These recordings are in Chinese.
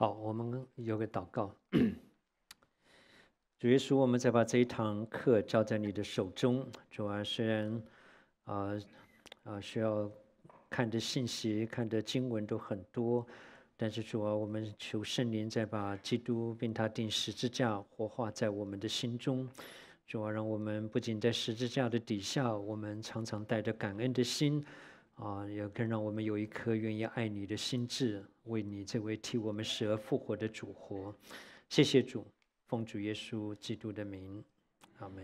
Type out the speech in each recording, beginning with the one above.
好，我们有个祷告。主耶稣，我们再把这一堂课交在你的手中。主啊，虽然啊啊需要看的信息、看的经文都很多，但是主啊，我们求圣灵再把基督并他定十字架活化在我们的心中。主啊，让我们不仅在十字架的底下，我们常常带着感恩的心。啊，也更让我们有一颗愿意爱你的心智，为你这位替我们死而复活的主活。谢谢主，奉主耶稣基督的名，阿门。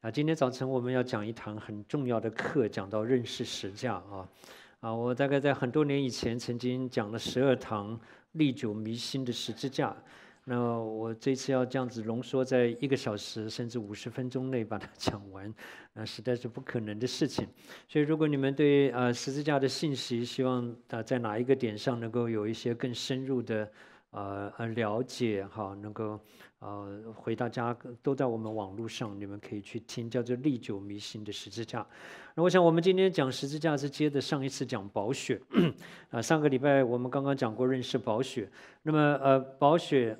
那今天早晨我们要讲一堂很重要的课，讲到认识十字架啊。啊，我大概在很多年以前曾经讲了十二堂历久弥新的十字架。那我这次要这样子浓缩在一个小时甚至五十分钟内把它讲完，那实在是不可能的事情。所以如果你们对呃十字架的信息，希望呃在哪一个点上能够有一些更深入的呃呃了解哈，能够呃回到家都在我们网络上，你们可以去听叫做历久弥新的十字架。那我想我们今天讲十字架是接着上一次讲宝雪，啊，上个礼拜我们刚刚讲过认识宝雪。那么呃宝雪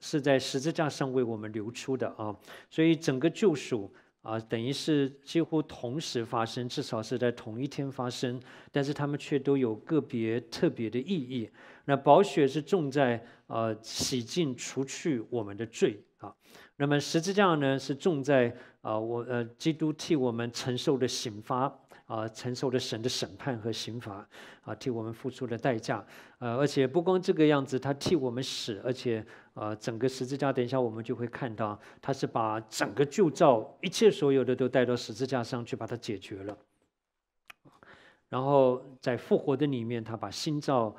是在十字架上为我们流出的啊，所以整个救赎啊，等于是几乎同时发生，至少是在同一天发生，但是他们却都有个别特别的意义。那宝血是重在呃洗净除去我们的罪啊，那么十字架呢是重在啊我呃基督替我们承受的刑罚。啊，承受了神的审判和刑罚，啊，替我们付出了代价，呃，而且不光这个样子，他替我们死，而且啊，整个十字架，等一下我们就会看到，他是把整个旧照一切所有的都带到十字架上去，把它解决了，然后在复活的里面，他把新照，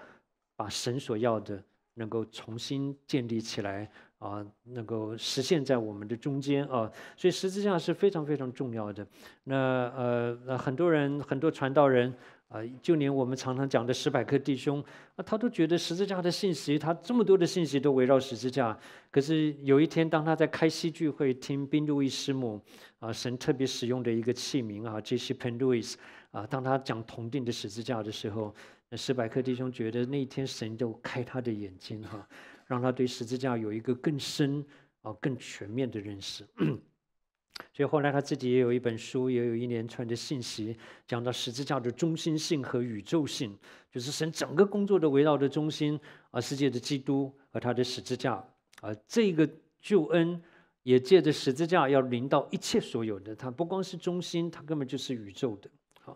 把神所要的能够重新建立起来。啊，能够实现在我们的中间啊，所以十字架是非常非常重要的。那呃，那很多人，很多传道人啊，就连我们常常讲的史百克弟兄啊，他都觉得十字架的信息，他这么多的信息都围绕十字架。可是有一天，当他在开西聚会听宾路易师母啊，神特别使用的一个器皿啊 j 西潘 s e Penlouis 啊，当他讲铜定的十字架的时候，那史百克弟兄觉得那一天神就开他的眼睛哈。让他对十字架有一个更深、啊更全面的认识。所以后来他自己也有一本书，也有一连串的信息讲到十字架的中心性和宇宙性，就是神整个工作的围绕的中心啊，世界的基督和他的十字架啊，这个救恩也借着十字架要临到一切所有的。它不光是中心，它根本就是宇宙的。啊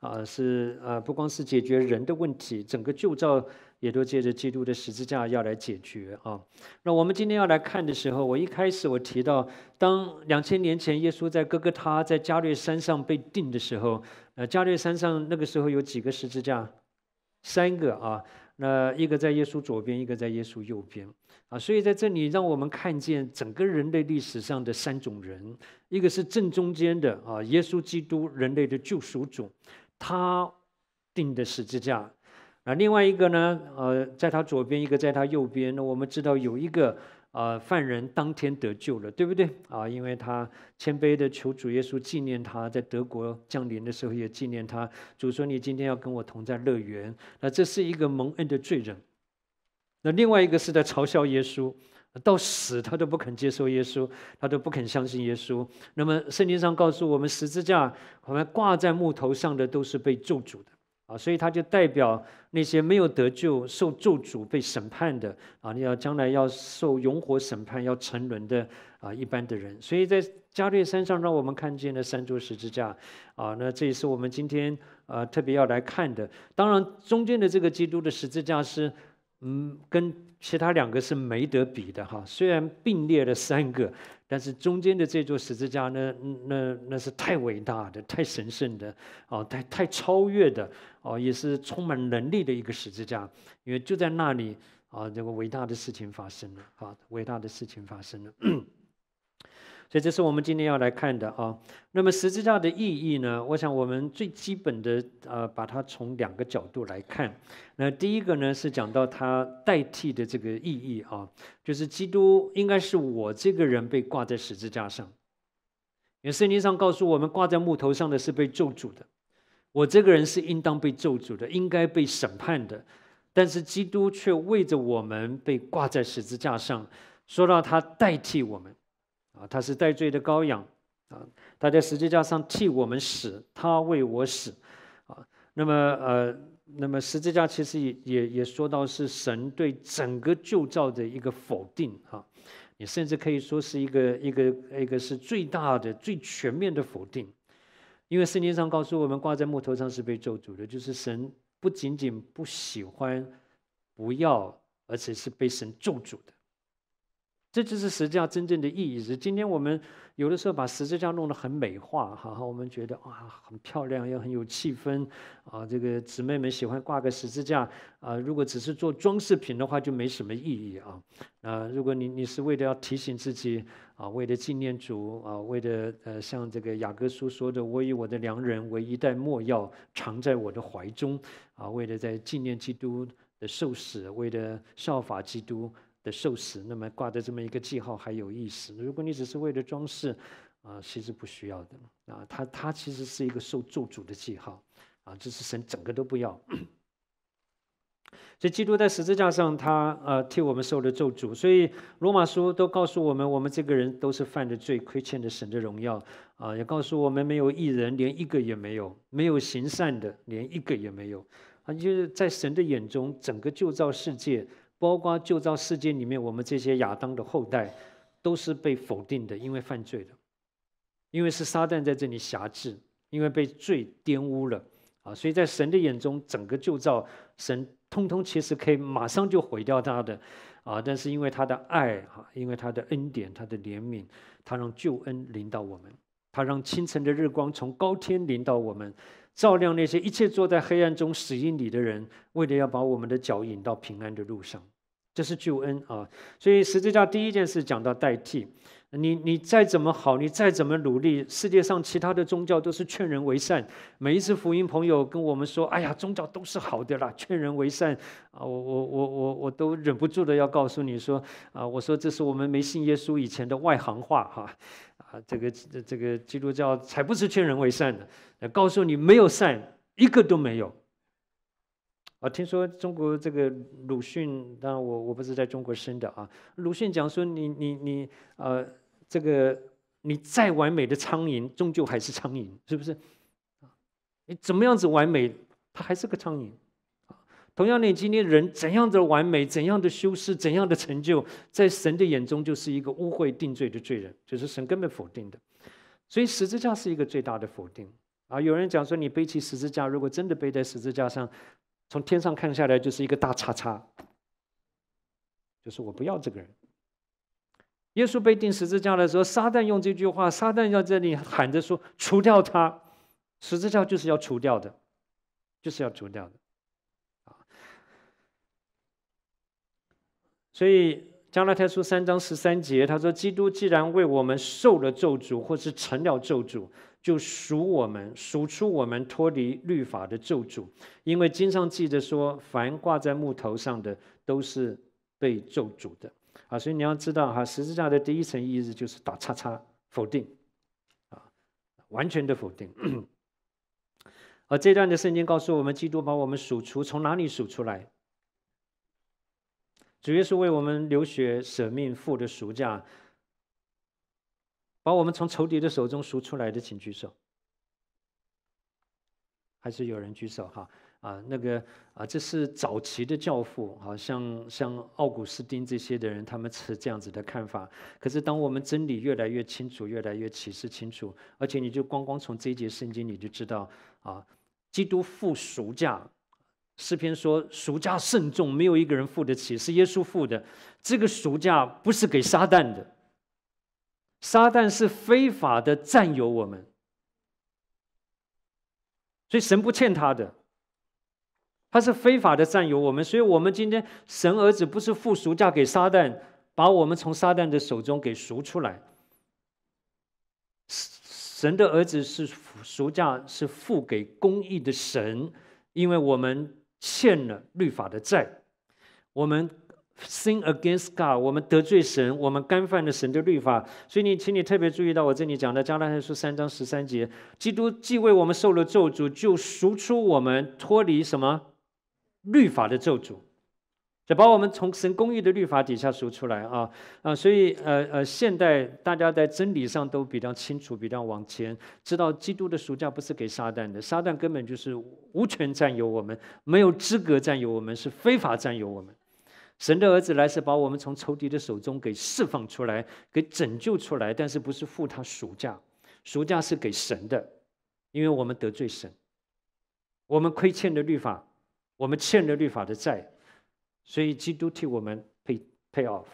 啊，是啊，不光是解决人的问题，整个旧造。也都借着基督的十字架要来解决啊。那我们今天要来看的时候，我一开始我提到，当两千年前耶稣在哥哥他在加略山上被定的时候，呃，加略山上那个时候有几个十字架？三个啊。那一个在耶稣左边，一个在耶稣右边啊。所以在这里让我们看见整个人类历史上的三种人：一个是正中间的啊，耶稣基督人类的救赎主，他定的十字架。那另外一个呢？呃，在他左边一个，在他右边。那我们知道有一个呃犯人当天得救了，对不对？啊，因为他谦卑的求主耶稣纪念他，在德国降临的时候也纪念他。主说：“你今天要跟我同在乐园。”那这是一个蒙恩的罪人。那另外一个是在嘲笑耶稣，到死他都不肯接受耶稣，他都不肯相信耶稣。那么圣经上告诉我们，十字架我们挂在木头上的都是被咒诅的。啊，所以他就代表那些没有得救、受咒诅、被审判的啊，你要将来要受永火审判、要沉沦的啊，一般的人。所以在加略山上，让我们看见了三座十字架，啊，那这也是我们今天啊特别要来看的。当然，中间的这个基督的十字架是。嗯，跟其他两个是没得比的哈。虽然并列了三个，但是中间的这座十字架呢，那那是太伟大的、太神圣的啊，太太超越的啊，也是充满能力的一个十字架。因为就在那里啊，这个伟大的事情发生了啊，伟大的事情发生了。所以这是我们今天要来看的啊。那么十字架的意义呢？我想我们最基本的呃，把它从两个角度来看。那第一个呢，是讲到它代替的这个意义啊，就是基督应该是我这个人被挂在十字架上。因为圣经上告诉我们，挂在木头上的是被咒诅的，我这个人是应当被咒诅的，应该被审判的。但是基督却为着我们被挂在十字架上，说让他代替我们。啊，他是带罪的羔羊啊，他在十字架上替我们死，他为我死啊。那么呃，那么十字架其实也也也说到是神对整个旧造的一个否定哈，你甚至可以说是一个一个一个是最大的、最全面的否定。因为圣经上告诉我们，挂在木头上是被咒诅的，就是神不仅仅不喜欢、不要，而且是被神咒诅的。这就是十字架真正的意义。是今天我们有的时候把十字架弄得很美化，哈，我们觉得啊很漂亮，又很有气氛，啊，这个姊妹们喜欢挂个十字架，啊，如果只是做装饰品的话，就没什么意义啊。啊，如果你你是为了要提醒自己，啊，为了纪念主，啊，为了呃，像这个雅各书说的，“我以我的良人为一袋末药，藏在我的怀中”，啊，为了在纪念基督的受死，为了效法基督。的受死，那么挂的这么一个记号还有意思？如果你只是为了装饰，啊，其实不需要的。啊，它它其实是一个受咒诅的记号，啊，这是神整个都不要。所以基督在十字架上，他呃替我们受了咒诅，所以罗马书都告诉我们，我们这个人都是犯着罪，亏欠着神的荣耀，啊，也告诉我们没有一人，连一个也没有，没有行善的，连一个也没有，啊，就是在神的眼中，整个旧造世界。包括旧造世界里面，我们这些亚当的后代，都是被否定的，因为犯罪的，因为是撒旦在这里辖制，因为被罪玷污了啊！所以在神的眼中，整个旧造，神通通其实可以马上就毁掉他的啊！但是因为他的爱哈，因为他的恩典、他的怜悯，他让救恩临到我们，他让清晨的日光从高天临到我们。照亮那些一切坐在黑暗中、死于你的人，为了要把我们的脚引到平安的路上，这是救恩啊！所以十字架第一件事讲到代替。你你再怎么好，你再怎么努力，世界上其他的宗教都是劝人为善。每一次福音朋友跟我们说：“哎呀，宗教都是好的啦，劝人为善。”啊，我我我我我都忍不住的要告诉你说：“啊，我说这是我们没信耶稣以前的外行话哈！啊，这个这个基督教才不是劝人为善的。”告诉你没有善，一个都没有。啊，听说中国这个鲁迅，当然我我不是在中国生的啊。鲁迅讲说，你你你，呃，这个你再完美的苍蝇，终究还是苍蝇，是不是？你怎么样子完美，他还是个苍蝇。同样你今天人怎样的完美，怎样的修饰，怎样的成就，在神的眼中就是一个污秽定罪的罪人，就是神根本否定的。所以实质上是一个最大的否定。啊，有人讲说，你背起十字架，如果真的背在十字架上，从天上看下来就是一个大叉叉，就是我不要这个人。耶稣背钉十字架的时候，撒旦用这句话，撒旦在这里喊着说：“除掉他，十字架就是要除掉的，就是要除掉的。”啊，所以加拉太书三章十三节，他说：“基督既然为我们受了咒诅，或是成了咒诅。”就赎我们，赎出我们脱离律法的咒诅，因为经常记得说，凡挂在木头上的都是被咒诅的。啊，所以你要知道哈，十字架的第一层意思就是打叉叉，否定，啊，完全的否定。而这段的圣经告诉我们，基督把我们数出，从哪里数出来？主耶稣为我们流血舍命付的赎价。把我们从仇敌的手中赎出来的，请举手。还是有人举手哈啊，那个啊，这是早期的教父好像像奥古斯丁这些的人，他们是这样子的看法。可是，当我们真理越来越清楚，越来越启示清楚，而且你就光光从这一节圣经你就知道啊，基督付赎价，诗篇说赎价甚重，没有一个人付得起，是耶稣付的。这个赎价不是给撒旦的。撒旦是非法的占有我们，所以神不欠他的。他是非法的占有我们，所以我们今天神儿子不是付赎价给撒旦，把我们从撒旦的手中给赎出来。神神的儿子是赎价是付给公义的神，因为我们欠了律法的债，我们。sin against God，我们得罪神，我们干犯了神的律法。所以你，请你特别注意到我这里讲的《加拉太书》三章十三节：基督既为我们受了咒诅，就赎出我们脱离什么律法的咒诅，就把我们从神公义的律法底下赎出来啊啊！所以呃呃，现代大家在真理上都比较清楚，比较往前，知道基督的赎价不是给撒旦的，撒旦根本就是无权占有我们，没有资格占有我们，是非法占有我们。神的儿子来是把我们从仇敌的手中给释放出来，给拯救出来，但是不是付他赎价？赎价是给神的，因为我们得罪神，我们亏欠的律法，我们欠了律法的债，所以基督替我们 pay pay off，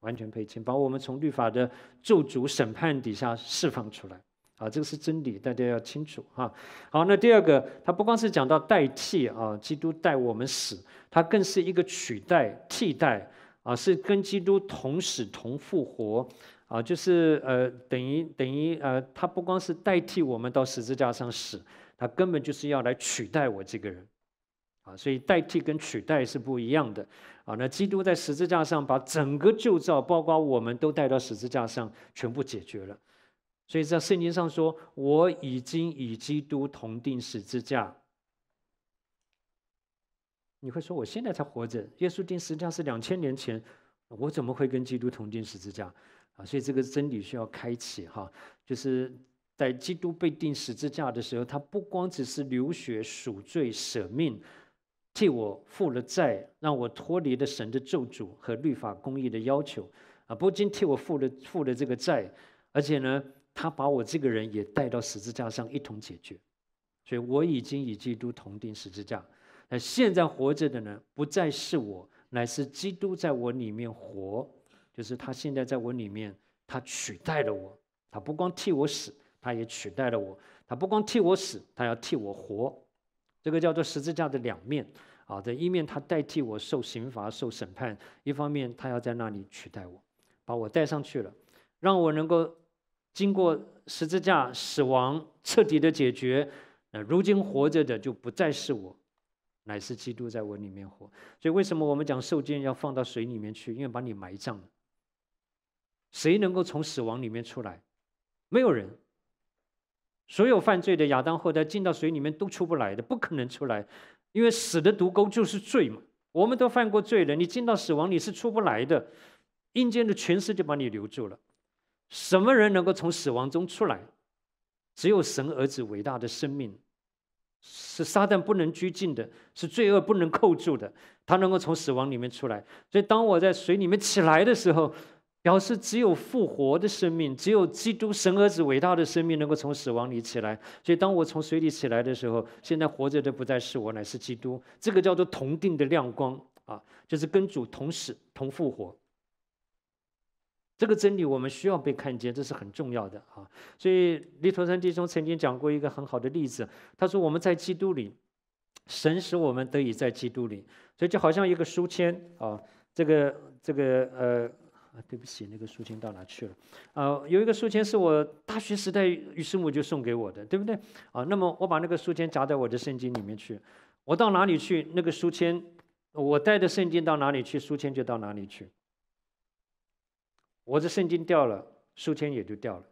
完全赔钱，把我们从律法的咒诅审判底下释放出来。啊，这个是真理，大家要清楚哈。好，那第二个，他不光是讲到代替啊，基督代我们死，他更是一个取代、替代啊，是跟基督同死同复活啊，就是呃，等于等于呃，他不光是代替我们到十字架上死，他根本就是要来取代我这个人啊，所以代替跟取代是不一样的啊。那基督在十字架上把整个旧照，包括我们都带到十字架上，全部解决了。所以在圣经上说，我已经与基督同定十字架。你会说，我现在才活着，耶稣定十字架是两千年前，我怎么会跟基督同定十字架？啊，所以这个真理需要开启哈，就是在基督被定十字架的时候，他不光只是流血赎罪、舍命，替我付了债，让我脱离了神的咒诅和律法公义的要求啊，不仅替我付了付了这个债，而且呢。他把我这个人也带到十字架上一同解决，所以我已经与基督同定十字架。那现在活着的呢，不再是我，乃是基督在我里面活。就是他现在在我里面，他取代了我。他不光替我死，他也取代了我。他不光替我死，他要替我活。这个叫做十字架的两面，啊，在一面他代替我受刑罚、受审判；一方面他要在那里取代我，把我带上去了，让我能够。经过十字架死亡彻底的解决，那如今活着的就不再是我，乃是基督在我里面活。所以为什么我们讲受浸要放到水里面去？因为把你埋葬了。谁能够从死亡里面出来？没有人。所有犯罪的亚当后代进到水里面都出不来的，不可能出来，因为死的毒钩就是罪嘛。我们都犯过罪了，你进到死亡你是出不来的，阴间的权势就把你留住了。什么人能够从死亡中出来？只有神儿子伟大的生命，是撒旦不能拘禁的，是罪恶不能扣住的。他能够从死亡里面出来。所以，当我在水里面起来的时候，表示只有复活的生命，只有基督神儿子伟大的生命能够从死亡里起来。所以，当我从水里起来的时候，现在活着的不再是我，乃是基督。这个叫做同定的亮光啊，就是跟主同死同复活。这个真理我们需要被看见，这是很重要的啊。所以，立陀山弟兄曾经讲过一个很好的例子，他说：“我们在基督里，神使我们得以在基督里，所以就好像一个书签啊。这个这个呃，对不起，那个书签到哪去了？啊，有一个书签是我大学时代于师母就送给我的，对不对？啊，那么我把那个书签夹在我的圣经里面去，我到哪里去，那个书签我带着圣经到哪里去，书签就到哪里去。”我的圣经掉了，书签也就掉了。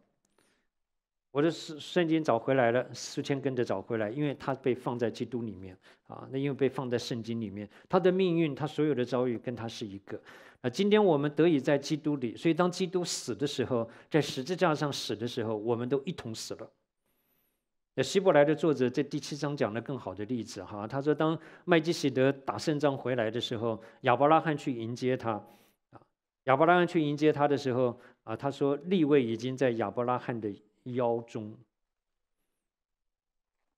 我的圣圣经找回来了，书签跟着找回来，因为它被放在基督里面啊。那因为被放在圣经里面，他的命运，他所有的遭遇，跟他是一个。那今天我们得以在基督里，所以当基督死的时候，在十字架上死的时候，我们都一同死了。那希伯来的作者在第七章讲了更好的例子哈，他说当麦基喜德打胜仗回来的时候，亚伯拉罕去迎接他。亚伯拉罕去迎接他的时候啊，他说立位已经在亚伯拉罕的腰中，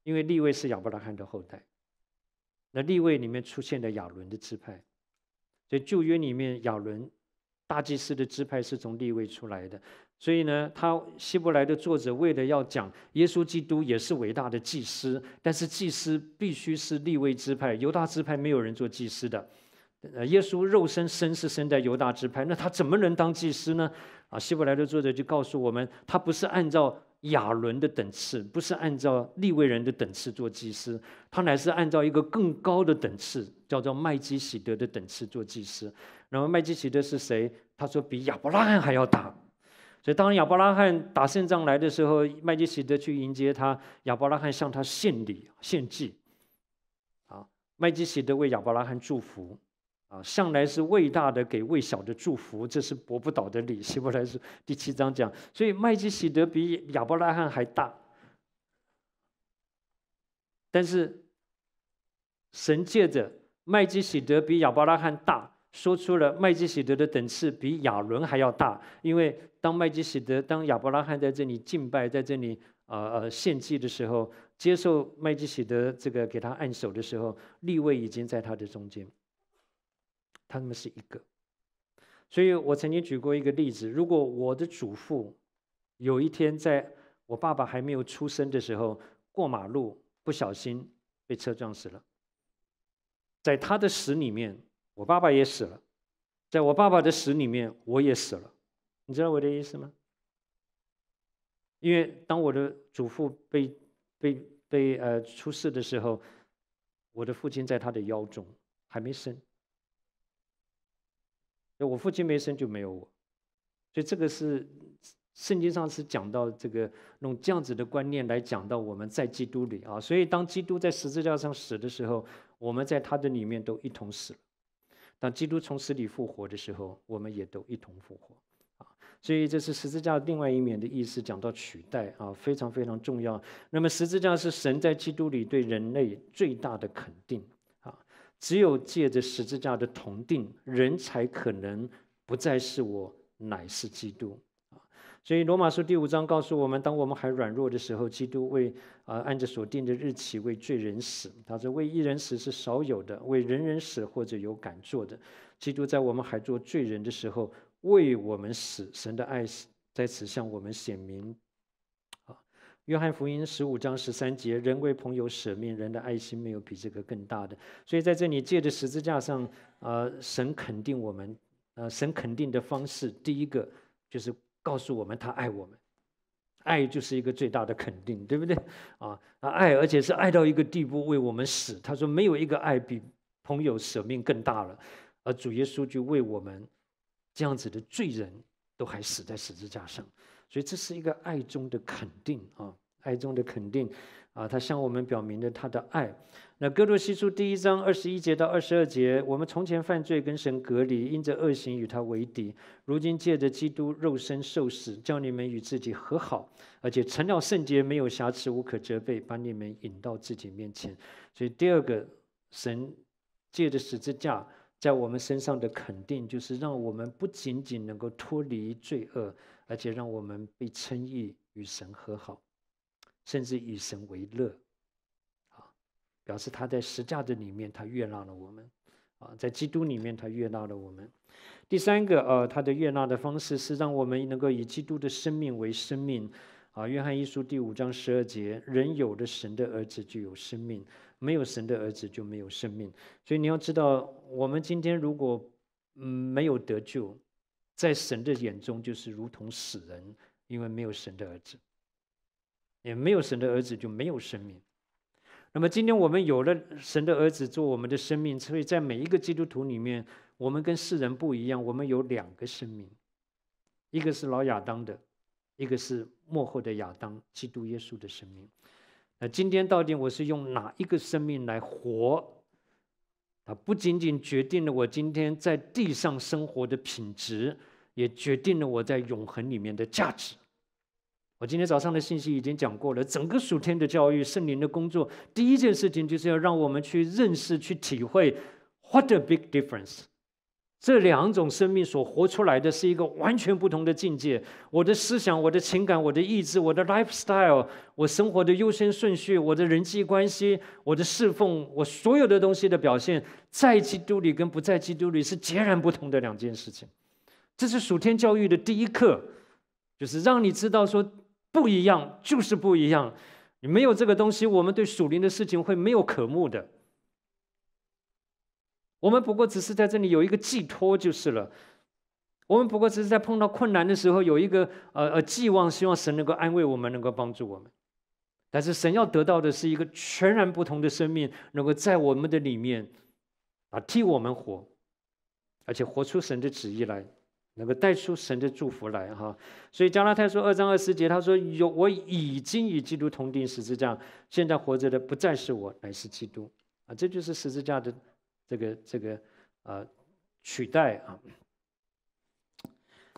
因为立位是亚伯拉罕的后代。那立位里面出现了亚伦的支派，所以旧约里面亚伦大祭司的支派是从立位出来的。所以呢，他希伯来的作者为了要讲耶稣基督也是伟大的祭司，但是祭司必须是立位支派，犹大支派没有人做祭司的。呃，耶稣肉身生是生在犹大支派，那他怎么能当祭司呢？啊，希伯来的作者就告诉我们，他不是按照亚伦的等次，不是按照利未人的等次做祭司，他乃是按照一个更高的等次，叫做麦基喜德的等次做祭司。然后麦基喜德是谁？他说比亚伯拉罕还要大，所以当亚伯拉罕打胜仗来的时候，麦基喜德去迎接他，亚伯拉罕向他献礼献祭，啊，麦基喜德为亚伯拉罕祝福。啊，向来是为大的给为小的祝福，这是驳不倒的理。希伯来书第七章讲，所以麦基喜德比亚伯拉罕还大。但是神借着麦基喜德比亚伯拉罕大，说出了麦基喜德的等次比亚伦还要大，因为当麦基喜德当亚伯拉罕在这里敬拜，在这里呃呃献祭的时候，接受麦基喜德这个给他按手的时候，立位已经在他的中间。他们是一个，所以我曾经举过一个例子：，如果我的祖父有一天在我爸爸还没有出生的时候过马路，不小心被车撞死了，在他的死里面，我爸爸也死了；在我爸爸的死里面，我也死了。你知道我的意思吗？因为当我的祖父被被被呃出事的时候，我的父亲在他的腰中还没生。我父亲没生就没有我，所以这个是圣经上是讲到这个用这样子的观念来讲到我们在基督里啊。所以当基督在十字架上死的时候，我们在他的里面都一同死了；当基督从死里复活的时候，我们也都一同复活啊。所以这是十字架另外一面的意思，讲到取代啊，非常非常重要。那么十字架是神在基督里对人类最大的肯定。只有借着十字架的同定，人才可能不再是我，乃是基督。所以罗马书第五章告诉我们：，当我们还软弱的时候，基督为啊按着所定的日期为罪人死。他说：“为一人死是少有的，为人人死或者有敢做的。”基督在我们还做罪人的时候为我们死，神的爱在此向我们显明。约翰福音十五章十三节：“人为朋友舍命，人的爱心没有比这个更大的。”所以在这里借着十字架上啊，神肯定我们，呃，神肯定的方式，第一个就是告诉我们他爱我们，爱就是一个最大的肯定，对不对？啊，爱而且是爱到一个地步为我们死。他说：“没有一个爱比朋友舍命更大了。”而主耶稣就为我们这样子的罪人都还死在十字架上，所以这是一个爱中的肯定啊。爱中的肯定，啊，他向我们表明了他的爱。那哥罗西书第一章二十一节到二十二节，我们从前犯罪跟神隔离，因着恶行与他为敌；如今借着基督肉身受死，叫你们与自己和好，而且成了圣洁，没有瑕疵，无可责备，把你们引到自己面前。所以第二个，神借着十字架在我们身上的肯定，就是让我们不仅仅能够脱离罪恶，而且让我们被称义，与神和好。甚至以神为乐，啊，表示他在十字架的里面，他悦纳了我们，啊，在基督里面他悦纳了我们。第三个，呃，他的悦纳的方式是让我们能够以基督的生命为生命，啊，《约翰一书》第五章十二节：“人有了神的儿子就有生命，没有神的儿子就没有生命。”所以你要知道，我们今天如果嗯没有得救，在神的眼中就是如同死人，因为没有神的儿子。也没有神的儿子就没有生命。那么今天我们有了神的儿子做我们的生命，所以在每一个基督徒里面，我们跟世人不一样。我们有两个生命，一个是老亚当的，一个是幕后的亚当——基督耶稣的生命。那今天到底我是用哪一个生命来活？它不仅仅决定了我今天在地上生活的品质，也决定了我在永恒里面的价值。我今天早上的信息已经讲过了。整个暑天的教育、圣灵的工作，第一件事情就是要让我们去认识、去体会 what a big difference！这两种生命所活出来的是一个完全不同的境界。我的思想、我的情感、我的意志、我的 lifestyle、我生活的优先顺序、我的人际关系、我的侍奉，我所有的东西的表现，在基督里跟不在基督里是截然不同的两件事情。这是暑天教育的第一课，就是让你知道说。不一样就是不一样，你没有这个东西，我们对属灵的事情会没有渴慕的。我们不过只是在这里有一个寄托就是了，我们不过只是在碰到困难的时候有一个呃呃寄望，希望神能够安慰我们，能够帮助我们。但是神要得到的是一个全然不同的生命，能够在我们的里面，啊替我们活，而且活出神的旨意来。能够带出神的祝福来哈，所以加拉太书二章二十节，他说：“有我已经与基督同定十字架，现在活着的不再是我，乃是基督。”啊，这就是十字架的这个这个啊取代啊。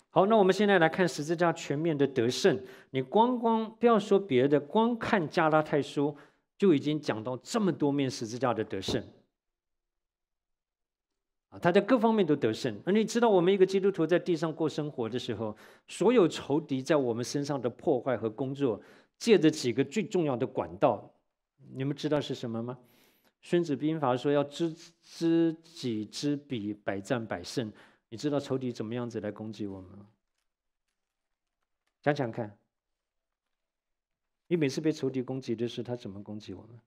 好，那我们现在来看十字架全面的得胜。你光光不要说别的，光看加拉太书就已经讲到这么多面十字架的得胜。他在各方面都得胜。而你知道，我们一个基督徒在地上过生活的时候，所有仇敌在我们身上的破坏和工作，借着几个最重要的管道，你们知道是什么吗？孙子兵法说要知知己知彼，百战百胜。你知道仇敌怎么样子来攻击我们？吗？想想看，你每次被仇敌攻击的时候，他怎么攻击我们？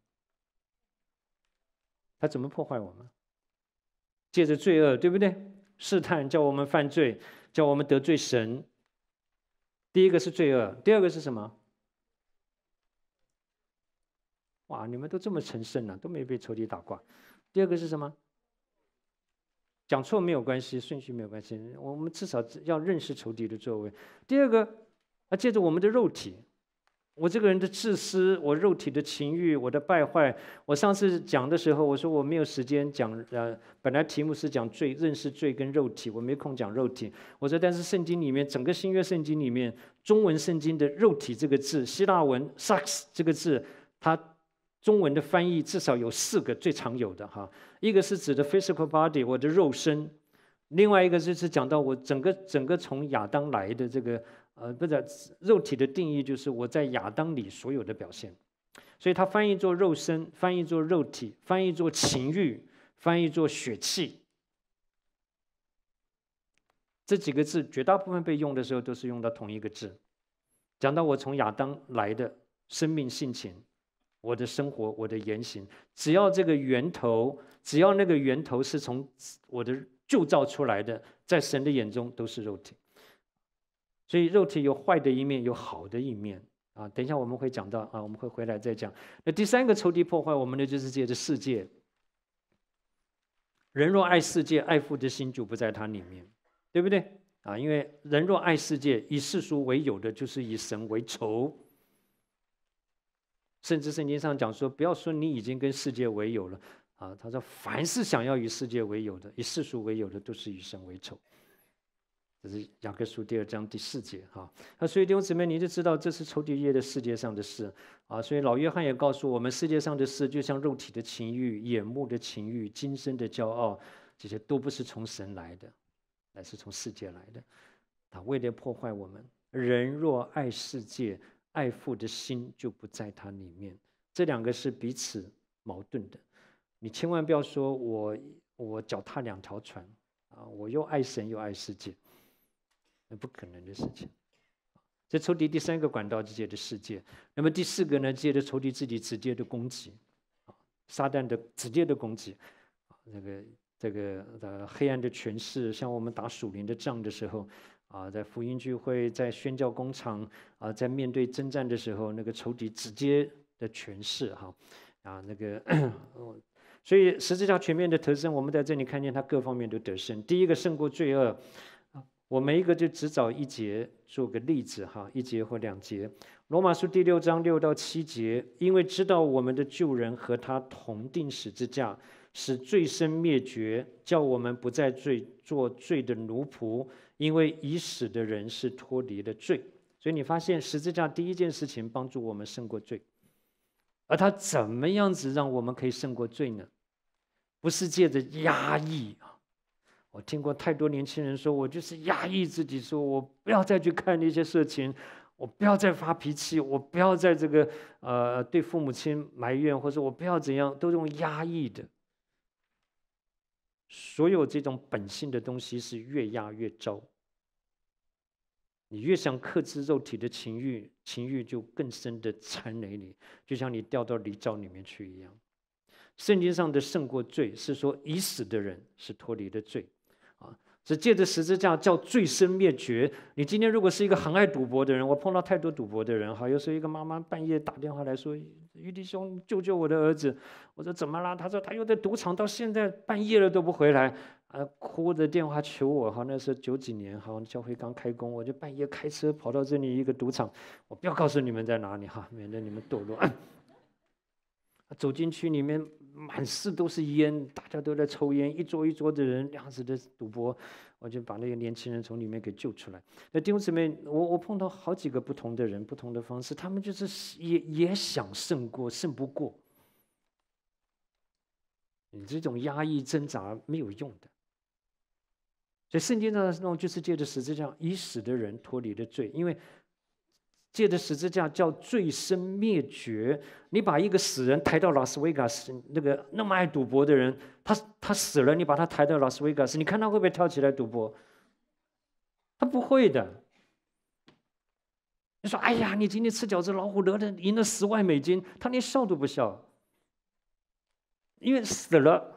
他怎么破坏我们？借着罪恶，对不对？试探，叫我们犯罪，叫我们得罪神。第一个是罪恶，第二个是什么？哇，你们都这么成圣了，都没被仇敌打挂。第二个是什么？讲错没有关系，顺序没有关系，我们至少要认识仇敌的作为。第二个啊，借着我们的肉体。我这个人的自私，我肉体的情欲，我的败坏。我上次讲的时候，我说我没有时间讲。呃，本来题目是讲罪，认识罪跟肉体，我没空讲肉体。我说，但是圣经里面，整个新约圣经里面，中文圣经的“肉体”这个字，希腊文 s 克斯这个字，它中文的翻译至少有四个最常有的哈，一个是指的 physical body，我的肉身；另外一个就是讲到我整个整个从亚当来的这个。呃，不是，肉体的定义就是我在亚当里所有的表现，所以它翻译作肉身，翻译作肉体，翻译作情欲，翻译作血气。这几个字绝大部分被用的时候都是用到同一个字。讲到我从亚当来的生命性情，我的生活，我的言行，只要这个源头，只要那个源头是从我的铸造出来的，在神的眼中都是肉体。所以肉体有坏的一面，有好的一面啊。等一下我们会讲到啊，我们会回来再讲。那第三个仇敌破坏我们的就是这个的世界。人若爱世界，爱父的心就不在它里面，对不对？啊，因为人若爱世界，以世俗为友的，就是以神为仇。甚至圣经上讲说，不要说你已经跟世界为友了啊，他说凡是想要与世界为友的，以世俗为友的，都是以神为仇。是雅各书第二章第四节哈，那所以弟兄姊妹，你就知道这是仇敌业的世界上的事啊。所以老约翰也告诉我们，世界上的事就像肉体的情欲、眼目的情欲、今生的骄傲，这些都不是从神来的，乃是从世界来的。他为了破坏我们，人若爱世界、爱父的心就不在他里面。这两个是彼此矛盾的。你千万不要说我我脚踏两条船啊，我又爱神又爱世界。那不可能的事情。这仇敌第三个管道之接的世界，那么第四个呢？接着仇敌自己直接的攻击，撒旦的直接的攻击，那个这个呃黑暗的权势。像我们打属灵的仗的时候，啊，在福音聚会，在宣教工厂，啊，在面对征战的时候，那个仇敌直接的权势，哈，啊，那个，所以实际上全面的得胜，我们在这里看见他各方面都得胜。第一个胜过罪恶。我们一个就只找一节做个例子哈，一节或两节，《罗马书》第六章六到七节，因为知道我们的旧人和他同定十字架，使罪身灭绝，叫我们不再罪做罪的奴仆，因为已死的人是脱离了罪。所以你发现十字架第一件事情帮助我们胜过罪，而他怎么样子让我们可以胜过罪呢？不是借着压抑。我听过太多年轻人说：“我就是压抑自己，说我不要再去看那些色情，我不要再发脾气，我不要在这个呃对父母亲埋怨，或者我不要怎样，都用压抑的。所有这种本性的东西是越压越糟。你越想克制肉体的情欲，情欲就更深的缠累你，就像你掉到泥沼里面去一样。圣经上的胜过罪是说已死的人是脱离的罪。”是借着十字架叫罪身灭绝。你今天如果是一个很爱赌博的人，我碰到太多赌博的人哈。有时候一个妈妈半夜打电话来说：“玉帝兄，救救我的儿子！”我说：“怎么了？”他说：“他又在赌场，到现在半夜了都不回来。”啊，哭着电话求我哈。那时候九几年哈，教会刚开工，我就半夜开车跑到这里一个赌场。我不要告诉你们在哪里哈，免得你们堕落。走进去里面。满室都是烟，大家都在抽烟，一桌一桌的人，这样子的赌博，我就把那个年轻人从里面给救出来。那第五层面，我我碰到好几个不同的人，不同的方式，他们就是也也想胜过，胜不过。你这种压抑挣扎没有用的。所以圣经上那种就是借着实质，像已死的人脱离了罪，因为。借的十字架叫醉生灭绝。你把一个死人抬到拉斯维加斯，那个那么爱赌博的人，他他死了，你把他抬到拉斯维加斯，你看他会不会跳起来赌博？他不会的。你说，哎呀，你今天吃饺子，老虎得了，赢了十万美金，他连笑都不笑，因为死了，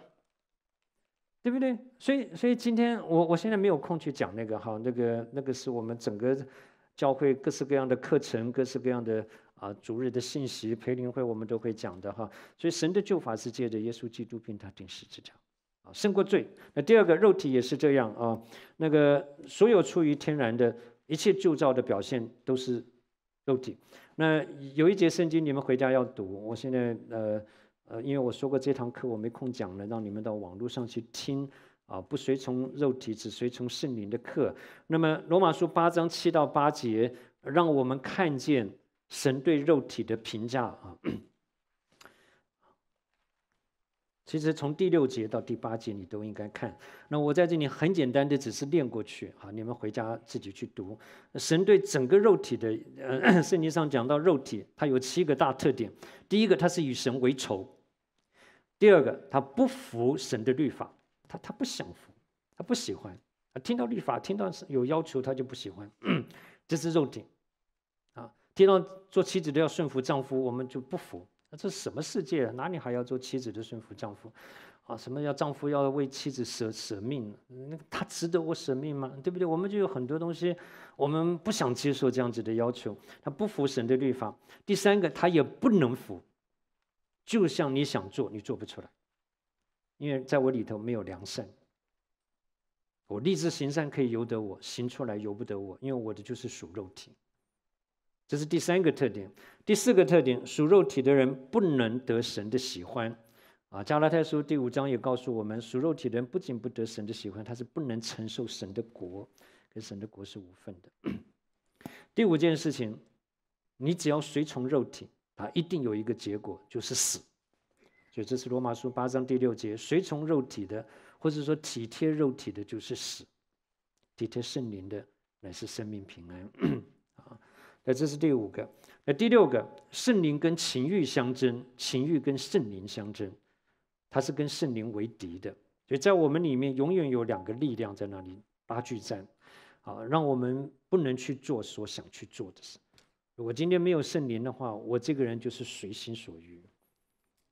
对不对？所以，所以今天我我现在没有空去讲那个哈，那个那个是我们整个。教会各式各样的课程，各式各样的啊逐日的信息，培灵会我们都会讲的哈。所以神的旧法是借着耶稣基督并他定十字架，啊胜过罪。那第二个肉体也是这样啊，那个所有出于天然的一切旧造的表现都是肉体。那有一节圣经你们回家要读，我现在呃呃，因为我说过这堂课我没空讲了，让你们到网络上去听。啊，不随从肉体，只随从圣灵的课。那么，《罗马书》八章七到八节，让我们看见神对肉体的评价啊。其实从第六节到第八节，你都应该看。那我在这里很简单的，只是念过去啊。你们回家自己去读。神对整个肉体的，呃，圣经上讲到肉体，它有七个大特点。第一个，它是与神为仇；第二个，它不服神的律法。他他不享福，他不喜欢。听到律法，听到有要求，他就不喜欢。这是肉体，啊，听到做妻子的要顺服丈夫，我们就不服。那这是什么世界？啊？哪里还要做妻子的顺服丈夫？啊，什么叫丈夫要为妻子舍舍命？那他值得我舍命吗？对不对？我们就有很多东西，我们不想接受这样子的要求。他不服神的律法。第三个，他也不能服。就像你想做，你做不出来。因为在我里头没有良善，我立志行善可以由得我，行出来由不得我，因为我的就是属肉体。这是第三个特点，第四个特点，属肉体的人不能得神的喜欢。啊，加拉太书第五章也告诉我们，属肉体的人不仅不得神的喜欢，他是不能承受神的国，跟神的国是无份的。第五件事情，你只要随从肉体，啊，一定有一个结果，就是死。所以这是罗马书八章第六节，随从肉体的，或者说体贴肉体的，就是死；体贴圣灵的，乃是生命平安。啊，那这是第五个。那第六个，圣灵跟情欲相争，情欲跟圣灵相争，它是跟圣灵为敌的。所以在我们里面，永远有两个力量在那里拉锯战，啊，让我们不能去做所想去做的事。如果今天没有圣灵的话，我这个人就是随心所欲。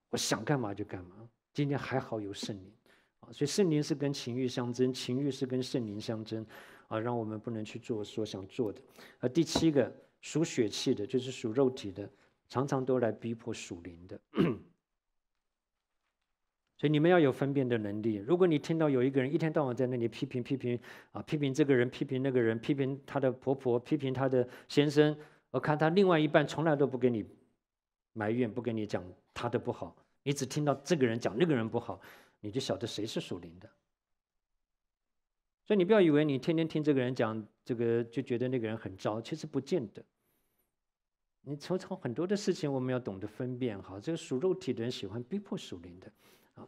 我想干嘛就干嘛。今天还好有圣灵，啊，所以圣灵是跟情欲相争，情欲是跟圣灵相争，啊，让我们不能去做所想做的。而第七个属血气的，就是属肉体的，常常都来逼迫属灵的。所以你们要有分辨的能力。如果你听到有一个人一天到晚在那里批评批评，啊，批评这个人，批评那个人，批评他的婆婆，批评他的先生，我看他另外一半从来都不给你。埋怨不跟你讲他的不好，你只听到这个人讲那个人不好，你就晓得谁是属灵的。所以你不要以为你天天听这个人讲这个就觉得那个人很糟，其实不见得。你从从很多的事情我们要懂得分辨。好，这个属肉体的人喜欢逼迫属灵的。啊，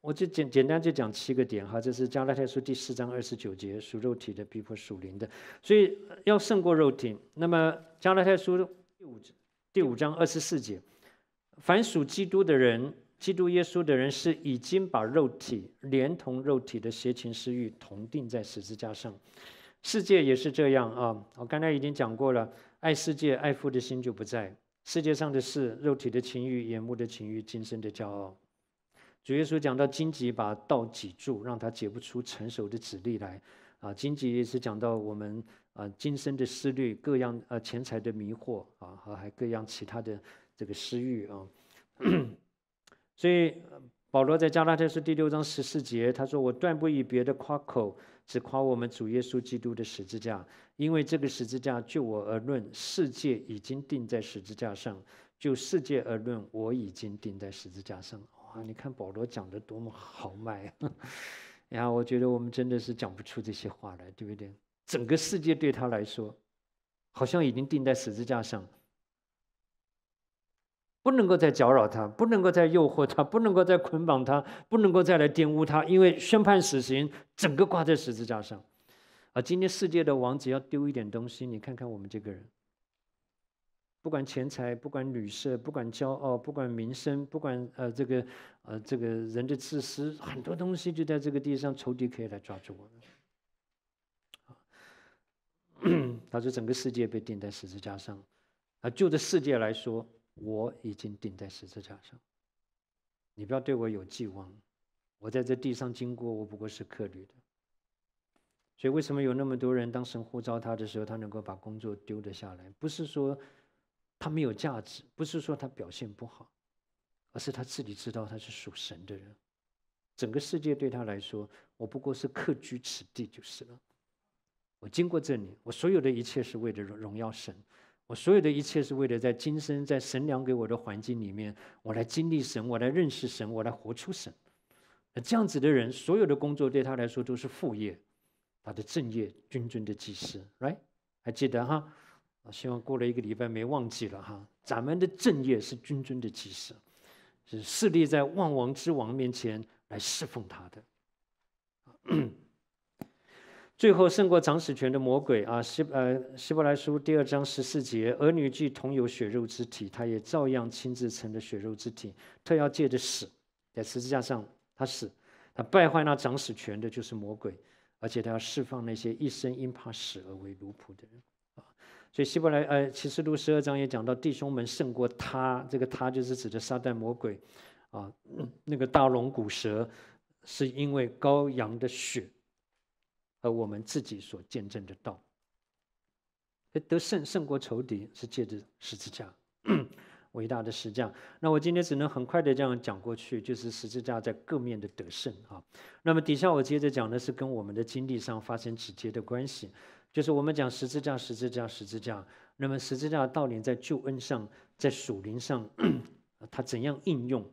我就简简单就讲七个点哈，这是加拉太书第四章二十九节，属肉体的逼迫属灵的，所以要胜过肉体。那么加拉太书。第五章二十四节，凡属基督的人，基督耶稣的人，是已经把肉体连同肉体的邪情私欲同定在十字架上。世界也是这样啊！我刚才已经讲过了，爱世界、爱父的心就不在世界上的事，肉体的情欲、眼目的情欲、今生的骄傲。主耶稣讲到荆棘把道挤住，让他结不出成熟的籽粒来。啊，经籍是讲到我们啊今生的思虑，各样啊钱财的迷惑啊，和还各样其他的这个私欲啊。所以保罗在加拉太书第六章十四节，他说：“我断不以别的夸口，只夸我们主耶稣基督的十字架。因为这个十字架，就我而论，世界已经定在十字架上；就世界而论，我已经定在十字架上。”哇，你看保罗讲的多么豪迈！呀，我觉得我们真的是讲不出这些话来，对不对？整个世界对他来说，好像已经钉在十字架上不能够再搅扰他，不能够再诱惑他，不能够再捆绑他，不能够再来玷污他，因为宣判死刑，整个挂在十字架上。啊，今天世界的王只要丢一点东西，你看看我们这个人。不管钱财，不管旅社，不管骄傲，不管名声，不管呃这个呃这个人的自私，很多东西就在这个地上，仇敌可以来抓住我们。他说：“整个世界被钉在十字架上，啊，就这世界来说，我已经钉在十字架上。你不要对我有寄望，我在这地上经过，我不过是客旅的。所以为什么有那么多人当神呼召他的时候，他能够把工作丢得下来？不是说。”他没有价值，不是说他表现不好，而是他自己知道他是属神的人。整个世界对他来说，我不过是客居此地就是了。我经过这里，我所有的一切是为了荣耀神，我所有的一切是为了在今生在神良给我的环境里面，我来经历神，我来认识神，我来活出神。那这样子的人，所有的工作对他来说都是副业，他的正业，君君的祭司，right？还记得哈？希望过了一个礼拜没忘记了哈，咱们的正业是君尊的祭司，是势力在万王之王面前来侍奉他的。最后胜过长死权的魔鬼啊，希呃希伯来书第二章十四节，儿女既同有血肉之体，他也照样亲自成了血肉之体，特要借着死，在十字架上他死。他败坏那长死权的，就是魔鬼，而且他要释放那些一生因怕死而为奴仆的人。所以，希伯来，呃启示录十二章也讲到，弟兄们胜过他，这个他就是指的撒旦魔鬼，啊，那个大龙骨蛇，是因为羔羊的血，和我们自己所见证的道。得胜胜过仇敌，是借着十字架，伟大的十字架。那我今天只能很快的这样讲过去，就是十字架在各面的得胜啊。那么底下我接着讲的是跟我们的经历上发生直接的关系。就是我们讲十字架，十字架，十字架。那么十字架到底在救恩上、在属灵上，它怎样应用？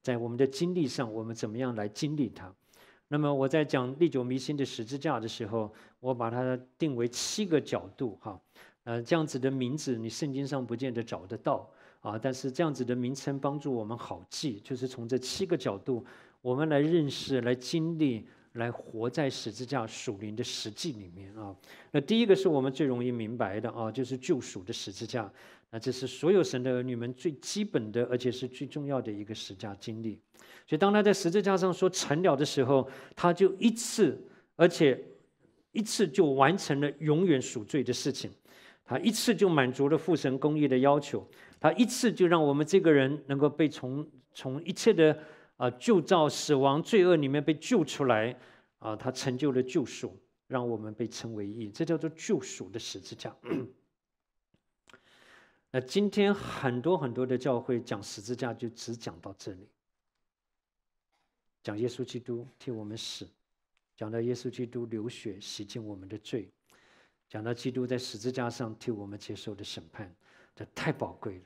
在我们的经历上，我们怎么样来经历它？那么我在讲历久弥新的十字架的时候，我把它定为七个角度，哈。呃，这样子的名字你圣经上不见得找得到啊，但是这样子的名称帮助我们好记，就是从这七个角度，我们来认识、来经历。来活在十字架属灵的实际里面啊！那第一个是我们最容易明白的啊，就是救赎的十字架。那这是所有神的儿女们最基本的，而且是最重要的一个十字架经历。所以当他在十字架上说成了的时候，他就一次，而且一次就完成了永远赎罪的事情。他一次就满足了父神公义的要求。他一次就让我们这个人能够被从从一切的。啊，就造死亡罪恶里面被救出来啊，他成就了救赎，让我们被称为义，这叫做救赎的十字架。那今天很多很多的教会讲十字架，就只讲到这里，讲耶稣基督替我们死，讲到耶稣基督流血洗净我们的罪，讲到基督在十字架上替我们接受的审判，这太宝贵了，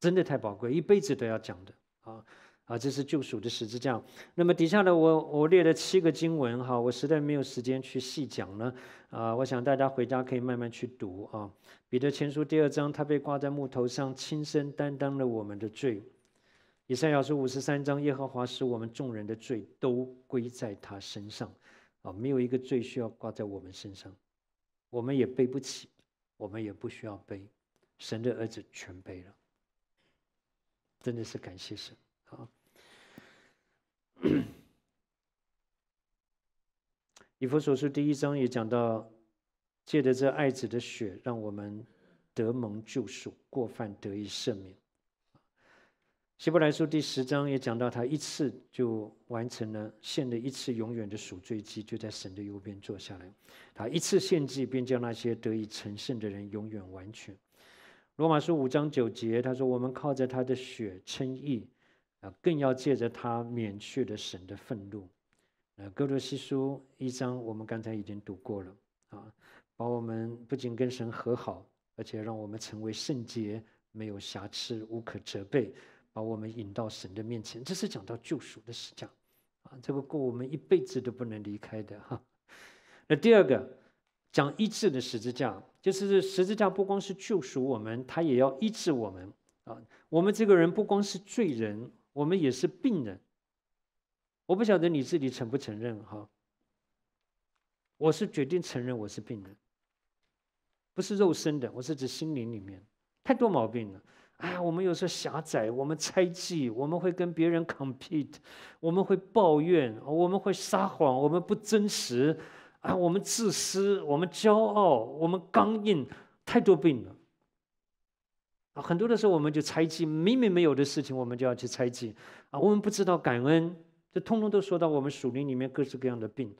真的太宝贵，一辈子都要讲的啊。啊，这是救赎的十字架。那么底下呢，我我列了七个经文哈，我实在没有时间去细讲呢。啊，我想大家回家可以慢慢去读啊。彼得前书第二章，他被挂在木头上，亲身担当了我们的罪。以赛亚书五十三章，耶和华使我们众人的罪都归在他身上。啊，没有一个罪需要挂在我们身上，我们也背不起，我们也不需要背。神的儿子全背了，真的是感谢神。啊。以弗所书第一章也讲到，借着这爱子的血，让我们得蒙救赎，过犯得以赦免。希伯来书第十章也讲到，他一次就完成了献的一次永远的赎罪祭，就在神的右边坐下来。他一次献祭，便将那些得以成圣的人永远完全。罗马书五章九节他说：“我们靠着他的血称义。”啊，更要借着他免去的神的愤怒。呃，哥罗西书一章，我们刚才已经读过了啊，把我们不仅跟神和好，而且让我们成为圣洁，没有瑕疵，无可责备，把我们引到神的面前。这是讲到救赎的十字架啊，这个过我们一辈子都不能离开的哈。那第二个讲医治的十字架，就是十字架不光是救赎我们，它也要医治我们啊。我们这个人不光是罪人。我们也是病人，我不晓得你自己承不承认哈。我是决定承认我是病人，不是肉身的，我是指心灵里面，太多毛病了。哎呀，我们有时候狭窄，我们猜忌，我们会跟别人 compete，我们会抱怨，我们会撒谎，我们不真实，啊，我们自私，我们骄傲，我们刚硬，太多病了。啊，很多的时候我们就猜忌，明明没有的事情，我们就要去猜忌。啊，我们不知道感恩，这通通都说到我们属灵里面各式各样的病。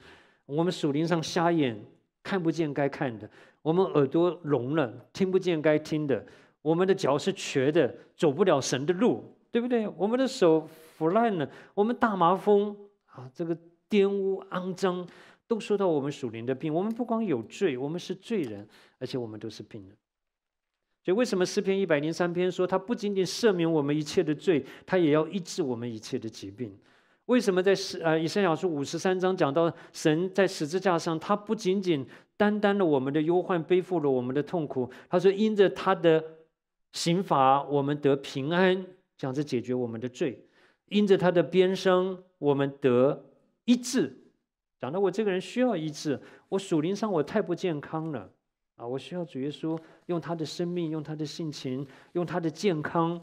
我们属灵上瞎眼，看不见该看的；我们耳朵聋了，听不见该听的；我们的脚是瘸的，走不了神的路，对不对？我们的手腐烂了，我们大麻风啊，这个玷污肮脏，都说到我们属灵的病。我们不光有罪，我们是罪人，而且我们都是病人。所以为什么诗篇一百零三篇说他不仅仅赦免我们一切的罪，他也要医治我们一切的疾病？为什么在《十呃以赛亚书》五十三章讲到神在十字架上，他不仅仅担当了我们的忧患，背负了我们的痛苦。他说：因着他的刑罚，我们得平安；讲着解决我们的罪；因着他的鞭伤，我们得医治。讲到我这个人需要医治，我属灵上我太不健康了。啊！我需要主耶稣用他的生命、用他的性情、用他的健康、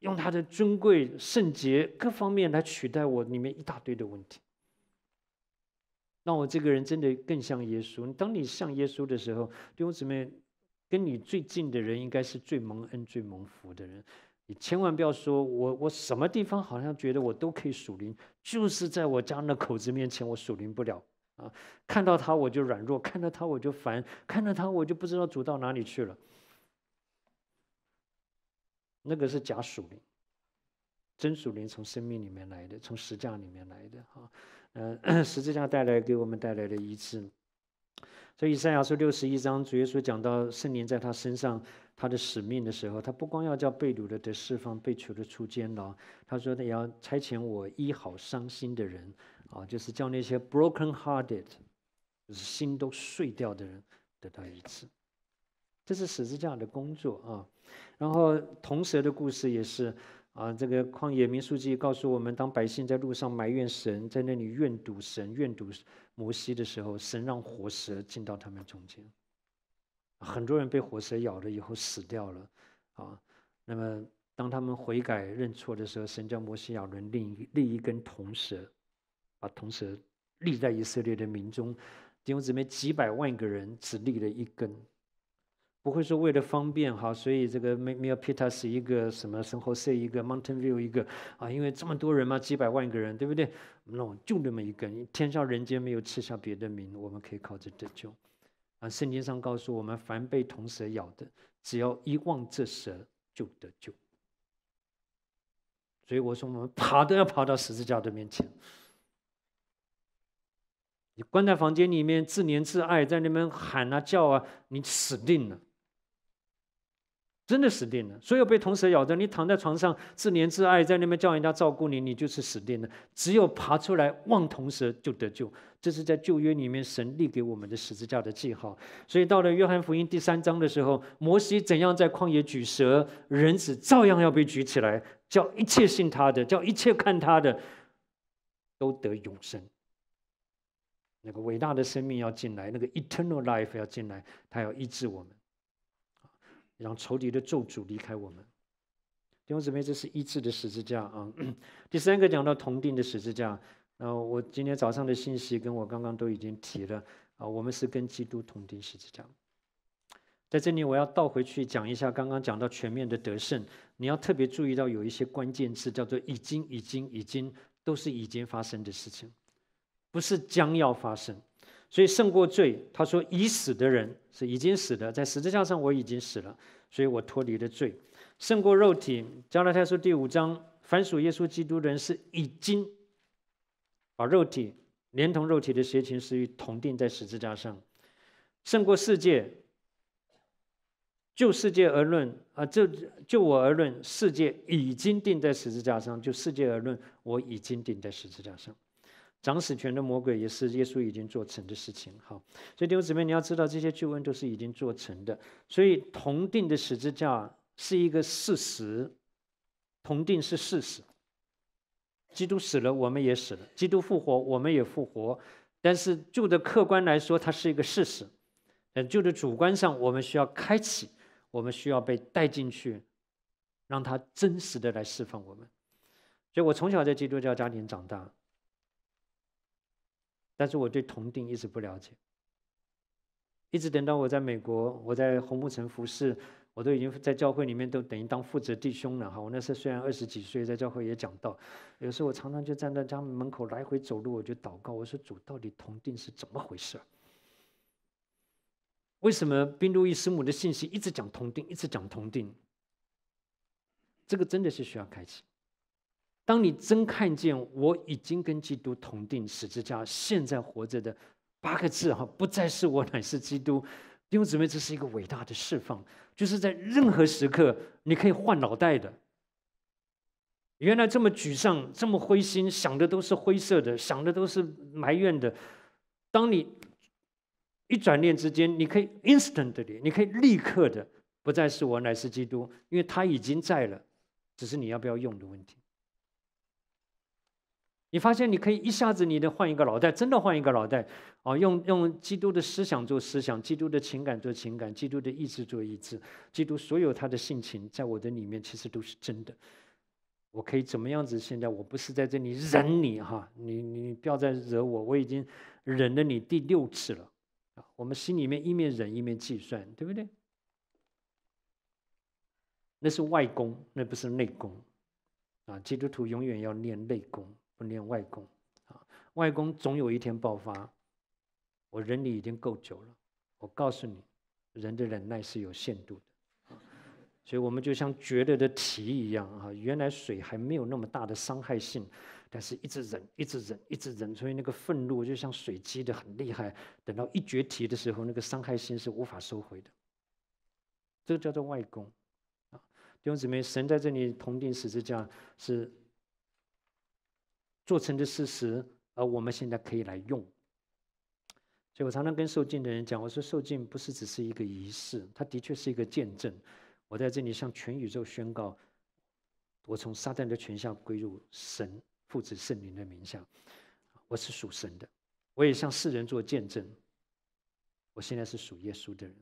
用他的尊贵、圣洁各方面来取代我里面一大堆的问题，让我这个人真的更像耶稣。当你像耶稣的时候，弟兄姊妹，跟你最近的人应该是最蒙恩、最蒙福的人。你千万不要说我我什么地方好像觉得我都可以属灵，就是在我家那口子面前我属灵不了。啊，看到他我就软弱，看到他我就烦，看到他我就不知道主到哪里去了。那个是假属灵，真属灵从生命里面来的，从实价里面来的。啊。呃，实字架带来给我们带来了一次。所以以赛亚书六十一章主耶稣讲到圣灵在他身上他的使命的时候，他不光要叫被掳的得释放，被囚的出监牢，他说他要差遣我医好伤心的人。啊，就是叫那些 broken-hearted，就是心都碎掉的人得到医治。这是十字架的工作啊。然后铜蛇的故事也是啊，这个旷野明书记告诉我们，当百姓在路上埋怨神，在那里怨赌神、怨赌摩西的时候，神让活蛇进到他们中间。很多人被活蛇咬了以后死掉了啊。那么当他们悔改认错的时候，神叫摩西咬了另一另一根铜蛇。啊！同时，立在以色列的民中，弟兄姊妹几百万个人只立了一根，不会说为了方便哈，所以这个没没有皮塔是一个什么神后塞一个 Mountain View 一个啊，因为这么多人嘛，几百万个人，对不对？no，就那么一根，天上人间没有吃下别的名，我们可以靠着得救。啊，圣经上告诉我们，凡被铜蛇咬的，只要一望这蛇就得救。所以我说，我们爬都要爬到十字架的面前。你关在房间里面自怜自爱，在那边喊啊叫啊，你死定了，真的死定了。所有被铜蛇咬的，你躺在床上自怜自爱，在那边叫人家照顾你，你就是死定了。只有爬出来望铜蛇就得救，这是在旧约里面神立给我们的十字架的记号。所以到了约翰福音第三章的时候，摩西怎样在旷野举蛇，人子照样要被举起来，叫一切信他的，叫一切看他的，都得永生。那个伟大的生命要进来，那个 eternal life 要进来，他要医治我们，让仇敌的咒诅离开我们。弟兄姊妹，这是一致的十字架啊。第三个讲到同定的十字架。那我今天早上的信息跟我刚刚都已经提了啊，我们是跟基督同定十字架。在这里我要倒回去讲一下，刚刚讲到全面的得胜，你要特别注意到有一些关键字叫做已经、已经、已经，都是已经发生的事情。不是将要发生，所以胜过罪。他说：“已死的人是已经死的，在十字架上我已经死了，所以我脱离了罪，胜过肉体。”加拉太书第五章，凡属耶稣基督的人是已经把肉体连同肉体的邪情私欲同定在十字架上，胜过世界。就世界而论啊，就就我而论，世界已经定在十字架上；就世界而论，我已经定在十字架上。掌死权的魔鬼也是耶稣已经做成的事情。好，所以弟兄姊妹，你要知道这些旧恩都是已经做成的。所以同定的十字架是一个事实，同定是事实。基督死了，我们也死了；基督复活，我们也复活。但是旧的客观来说，它是一个事实；嗯，旧的主观上，我们需要开启，我们需要被带进去，让它真实的来释放我们。所以我从小在基督教家庭长大。但是我对铜定一直不了解，一直等到我在美国，我在红木城服侍，我都已经在教会里面都等于当负责弟兄了哈。我那时候虽然二十几岁，在教会也讲到，有时候我常常就站在家门口来回走路，我就祷告，我说主到底铜定是怎么回事？为什么宾路易师母的信息一直讲铜定，一直讲铜定？这个真的是需要开启。当你真看见我已经跟基督同定十字架，现在活着的八个字哈，不再是我，乃是基督。弟兄姊妹，这是一个伟大的释放，就是在任何时刻，你可以换脑袋的。原来这么沮丧、这么灰心，想的都是灰色的，想的都是埋怨的。当你一转念之间，你可以 instant l y 你可以立刻的，不再是我，乃是基督，因为他已经在了，只是你要不要用的问题。你发现你可以一下子，你的换一个脑袋，真的换一个脑袋，啊，用用基督的思想做思想，基督的情感做情感，基督的意志做意志，基督所有他的性情在我的里面其实都是真的。我可以怎么样子？现在我不是在这里忍你哈，你你不要再惹我，我已经忍了你第六次了，我们心里面一面忍一面计算，对不对？那是外功，那不是内功，啊，基督徒永远要练内功。不念外功啊，外功总有一天爆发。我忍你已经够久了，我告诉你，人的忍耐是有限度的。所以，我们就像绝了的题一样啊，原来水还没有那么大的伤害性，但是一直忍，一直忍，一直忍，所以那个愤怒就像水积的很厉害，等到一绝堤的时候，那个伤害性是无法收回的。这个叫做外功，啊，弟兄姊妹，神在这里同定十字架是。做成的事实，而我们现在可以来用。所以我常常跟受浸的人讲，我说受浸不是只是一个仪式，它的确是一个见证。我在这里向全宇宙宣告，我从撒旦的权下归入神父子圣灵的名下，我是属神的。我也向世人做见证，我现在是属耶稣的人。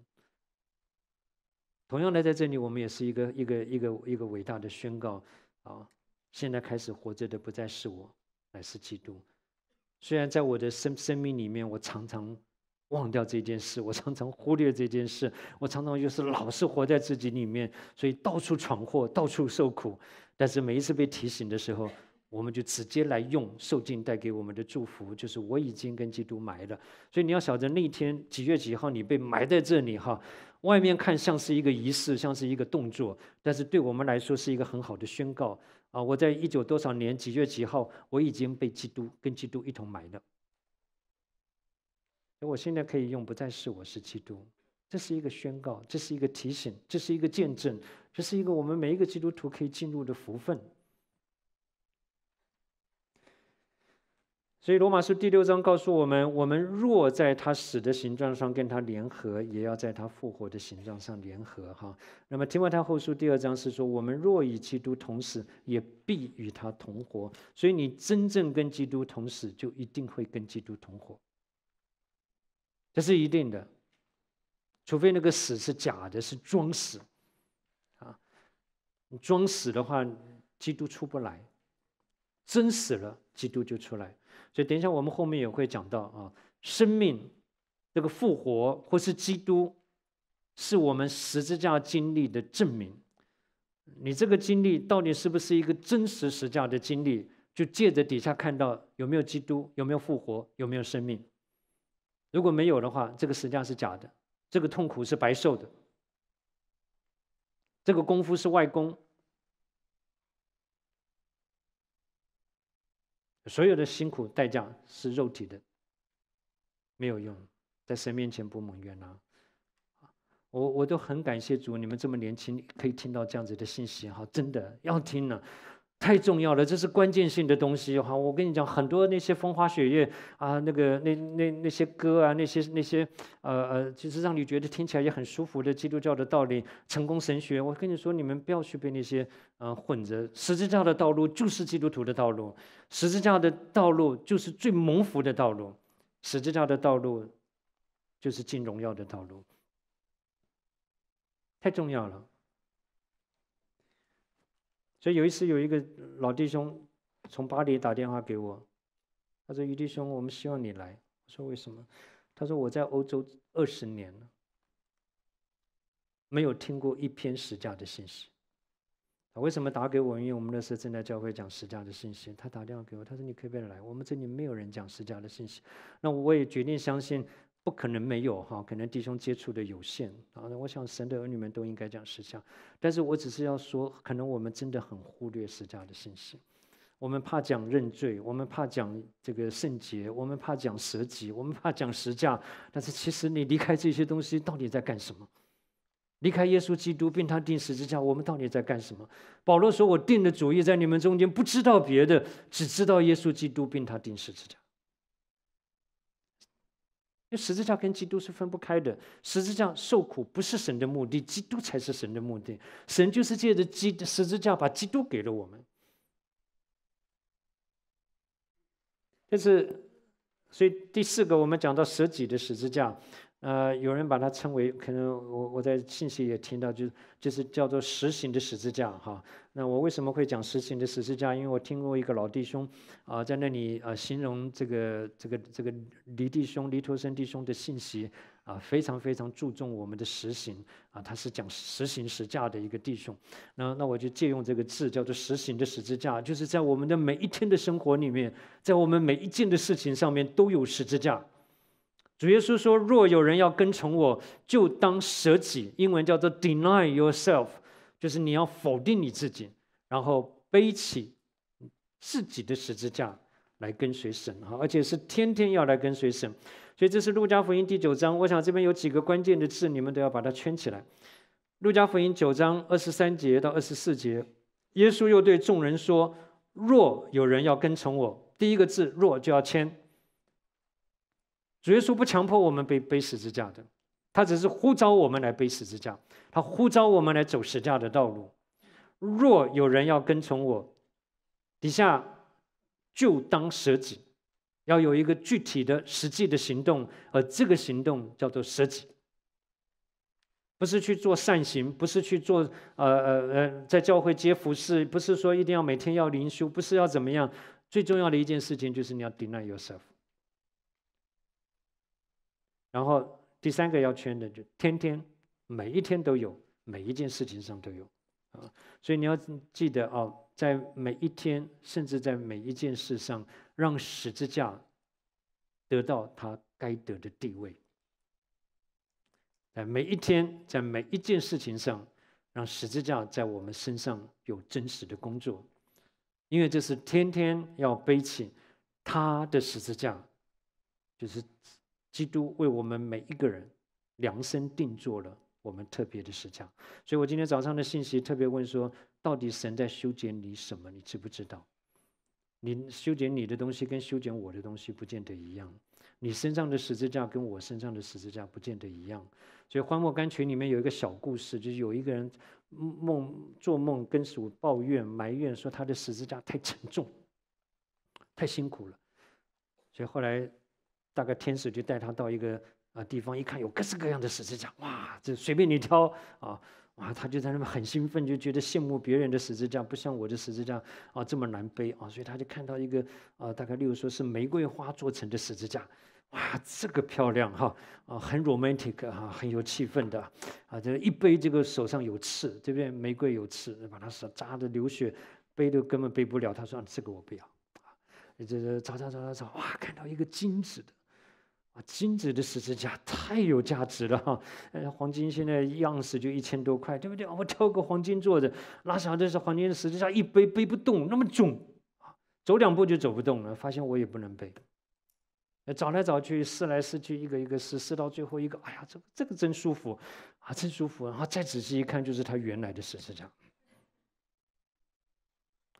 同样的，在这里我们也是一个一个一个一个伟大的宣告啊！现在开始活着的不再是我。乃是基督。虽然在我的生生命里面，我常常忘掉这件事，我常常忽略这件事，我常常就是老是活在自己里面，所以到处闯祸，到处受苦。但是每一次被提醒的时候，我们就直接来用受尽带给我们的祝福，就是我已经跟基督埋了。所以你要晓得，那天几月几号你被埋在这里哈？外面看像是一个仪式，像是一个动作，但是对我们来说是一个很好的宣告。啊！我在一九多少年几月几号，我已经被基督跟基督一同埋了。那我现在可以用，不再是我是基督，这是一个宣告，这是一个提醒，这是一个见证，这是一个我们每一个基督徒可以进入的福分。所以罗马书第六章告诉我们：，我们若在他死的形状上跟他联合，也要在他复活的形状上联合。哈，那么提摩太后书第二章是说：，我们若与基督同死，也必与他同活。所以你真正跟基督同死，就一定会跟基督同活。这是一定的，除非那个死是假的，是装死，啊，你装死的话，基督出不来；真死了，基督就出来。所以，等一下我们后面也会讲到啊，生命、这个复活或是基督，是我们十字架经历的证明。你这个经历到底是不是一个真实十字架的经历？就借着底下看到有没有基督，有没有复活，有没有生命。如果没有的话，这个实际上是假的，这个痛苦是白受的，这个功夫是外功。所有的辛苦代价是肉体的，没有用，在神面前不蒙冤啊。我我都很感谢主，你们这么年轻可以听到这样子的信息哈，真的要听了。太重要了，这是关键性的东西哈！我跟你讲，很多那些风花雪月啊，那个那那那些歌啊，那些那些呃呃，就是让你觉得听起来也很舒服的基督教的道理、成功神学，我跟你说，你们不要去被那些呃混着。十字架的道路就是基督徒的道路，十字架的道路就是最蒙福的道路，十字架的道路就是进荣耀的道路。太重要了。所以有一次，有一个老弟兄从巴黎打电话给我，他说：“于弟兄，我们希望你来。”我说：“为什么？”他说：“我在欧洲二十年了，没有听过一篇实价的信息。他为什么打给我？因为我们那时正在教会讲实价的信息。他打电话给我，他说：‘你可不可以来，我们这里没有人讲实价的信息。’那我也决定相信。”不可能没有哈，可能弟兄接触的有限啊。我想神的儿女们都应该讲实价，但是我只是要说，可能我们真的很忽略实价的信息。我们怕讲认罪，我们怕讲这个圣洁，我们怕讲蛇级，我们怕讲实价。但是其实你离开这些东西，到底在干什么？离开耶稣基督并他定十字架，我们到底在干什么？保罗说：“我定的主意在你们中间，不知道别的，只知道耶稣基督并他定十字架。”十字架跟基督是分不开的，十字架受苦不是神的目的，基督才是神的目的。神就是借着基十字架把基督给了我们。这是，所以第四个我们讲到舍己的十字架。呃，有人把它称为可能我我在信息也听到，就是就是叫做实行的十字架哈。那我为什么会讲实行的十字架？因为我听过一个老弟兄，啊，在那里啊形容这个这个这个离弟兄离陀生弟兄的信息，啊，非常非常注重我们的实行啊，他是讲实行实架的一个弟兄。那那我就借用这个字叫做实行的十字架，就是在我们的每一天的生活里面，在我们每一件的事情上面都有十字架。主耶稣说：“若有人要跟从我，就当舍己，英文叫做 deny yourself，就是你要否定你自己，然后背起自己的十字架来跟随神哈，而且是天天要来跟随神，所以这是路加福音第九章。我想这边有几个关键的字，你们都要把它圈起来。路加福音九章二十三节到二十四节，耶稣又对众人说：若有人要跟从我，第一个字若就要签。”主耶稣不强迫我们背背十字架的，他只是呼召我们来背十字架，他呼召我们来走十字架的道路。若有人要跟从我，底下就当舍己，要有一个具体的、实际的行动，而这个行动叫做舍己，不是去做善行，不是去做呃呃呃在教会接服事，不是说一定要每天要灵修，不是要怎么样。最重要的一件事情就是你要 deny yourself。然后第三个要圈的，就天天，每一天都有，每一件事情上都有，啊，所以你要记得哦，在每一天，甚至在每一件事上，让十字架得到他该得的地位。在每一天，在每一件事情上，让十字架在我们身上有真实的工作，因为这是天天要背起他的十字架，就是。基督为我们每一个人量身定做了我们特别的十字架，所以我今天早上的信息特别问说：到底神在修剪你什么？你知不知道？你修剪你的东西跟修剪我的东西不见得一样，你身上的十字架跟我身上的十字架不见得一样。所以《荒漠甘泉》里面有一个小故事，就是有一个人梦做梦跟主抱怨埋怨说他的十字架太沉重，太辛苦了，所以后来。大概天使就带他到一个啊地方，一看有各式各样的十字架，哇，这随便你挑啊，哇，他就在那边很兴奋，就觉得羡慕别人的十字架，不像我的十字架啊这么难背啊，所以他就看到一个啊大概例如说是玫瑰花做成的十字架，哇，这个漂亮哈啊，很 romantic 哈，很有气氛的啊，这一背这个手上有刺，这边玫瑰有刺，把它手扎的流血，背都根本背不了，他说这个我不要啊，这这找找找找，找，哇，看到一个金子的。啊，金子的十字架太有价值了哈！呃，黄金现在一盎司就一千多块，对不对？我挑个黄金做的，哪想这是黄金的十字架，一背背不动，那么重啊，走两步就走不动了。发现我也不能背，找来找去试来试去，一个一个试，试到最后一个，哎呀，这个这个真舒服，啊，真舒服。然后再仔细一看，就是他原来的十字架。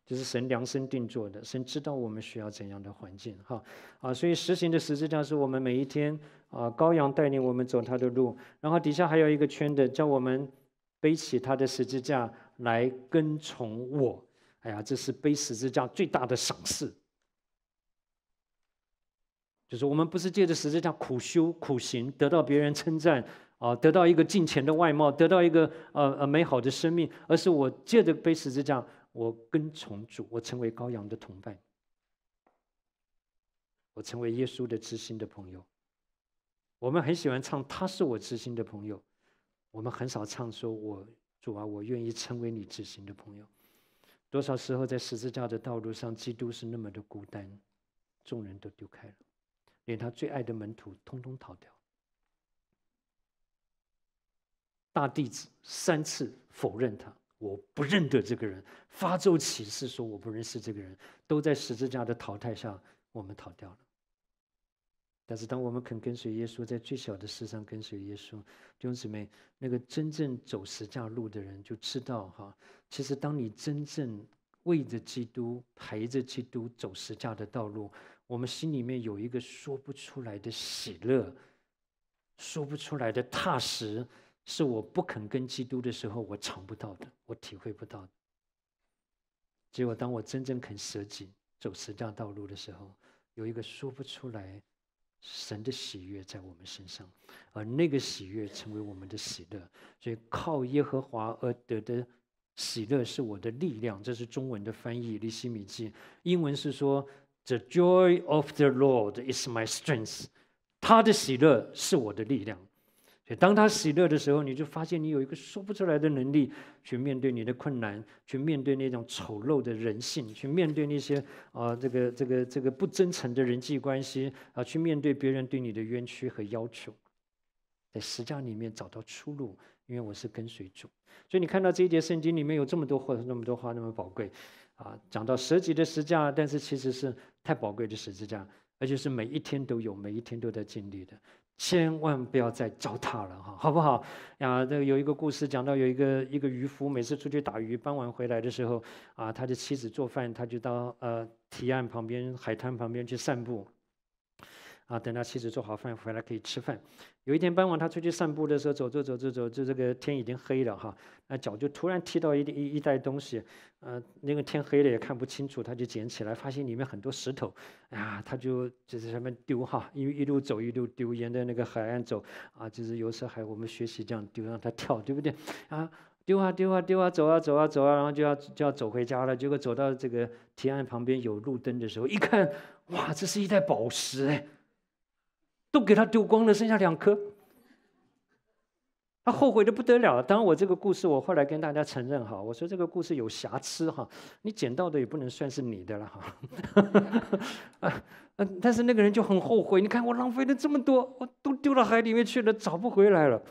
就是神量身定做的，神知道我们需要怎样的环境，哈，啊，所以实行的十字架是我们每一天啊，羔羊带领我们走他的路，然后底下还有一个圈的，叫我们背起他的十字架来跟从我。哎呀，这是背十字架最大的赏赐。就是我们不是借着十字架苦修苦行得到别人称赞啊，得到一个金钱的外貌，得到一个呃呃美好的生命，而是我借着背十字架。我跟从主，我成为羔羊的同伴。我成为耶稣的知心的朋友。我们很喜欢唱“他是我知心的朋友”，我们很少唱说“我主啊，我愿意成为你知心的朋友”。多少时候在十字架的道路上，基督是那么的孤单，众人都丢开了，连他最爱的门徒，通通逃掉。大弟子三次否认他。我不认得这个人，发咒起誓说我不认识这个人，都在十字架的淘汰下，我们逃掉了。但是，当我们肯跟随耶稣，在最小的事上跟随耶稣，弟兄姊妹，那个真正走十字架路的人就知道哈，其实当你真正为着基督、陪着基督走十字架的道路，我们心里面有一个说不出来的喜乐，说不出来的踏实。是我不肯跟基督的时候，我尝不到的，我体会不到的。结果，当我真正肯舍己、走十架道路的时候，有一个说不出来神的喜悦在我们身上，而那个喜悦成为我们的喜乐。所以，靠耶和华而得的喜乐是我的力量，这是中文的翻译。利希米记英文是说：“The joy of the Lord is my strength。”他的喜乐是我的力量。所以，当他喜乐的时候，你就发现你有一个说不出来的能力，去面对你的困难，去面对那种丑陋的人性，去面对那些啊，这个、这个、这个不真诚的人际关系啊，去面对别人对你的冤屈和要求，在实字里面找到出路。因为我是跟随主，所以你看到这一节圣经里面有这么多话，那么多话那么宝贵，啊，讲到十级的实价，但是其实是太宝贵的十字架，而且是每一天都有，每一天都在经历的。千万不要再糟蹋了哈，好不好？呀，这有一个故事，讲到有一个一个渔夫，每次出去打鱼，傍晚回来的时候，啊，他的妻子做饭，他就到呃堤岸旁边、海滩旁边去散步。啊，等他妻子做好饭回来可以吃饭。有一天傍晚，他出去散步的时候，走走走走走，就这个天已经黑了哈，那脚就突然踢到一一一袋东西，呃，那个天黑了也看不清楚，他就捡起来，发现里面很多石头，哎呀，他就就在上面丢哈，因为一路走一路丢，沿着那个海岸走，啊，就是有时候还我们学习这样丢，让他跳，对不对？啊，丢啊丢啊丢啊，走啊走啊走啊，然后就要就要走回家了，结果走到这个堤岸旁边有路灯的时候，一看，哇，这是一袋宝石哎。都给他丢光了，剩下两颗，他后悔的不得了。当然，我这个故事我后来跟大家承认哈，我说这个故事有瑕疵哈，你捡到的也不能算是你的了哈。嗯，但是那个人就很后悔，你看我浪费了这么多，我都丢到海里面去了，找不回来了。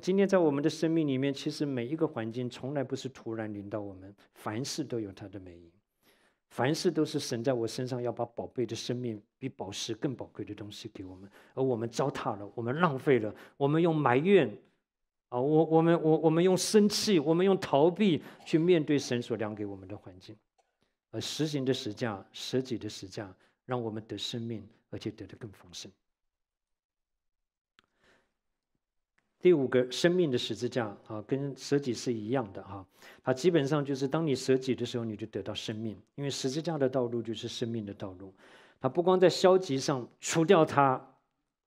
今天在我们的生命里面，其实每一个环境从来不是突然临到我们，凡事都有它的美因。凡事都是神在我身上要把宝贝的生命比宝石更宝贵的东西给我们，而我们糟蹋了，我们浪费了，我们用埋怨，啊，我我们我我们用生气，我们用逃避去面对神所量给我们的环境，而实行的实价，实际的实价，让我们得生命，而且得的更丰盛。第五个生命的十字架啊，跟舍己是一样的哈。它基本上就是，当你舍己的时候，你就得到生命，因为十字架的道路就是生命的道路。它不光在消极上除掉它，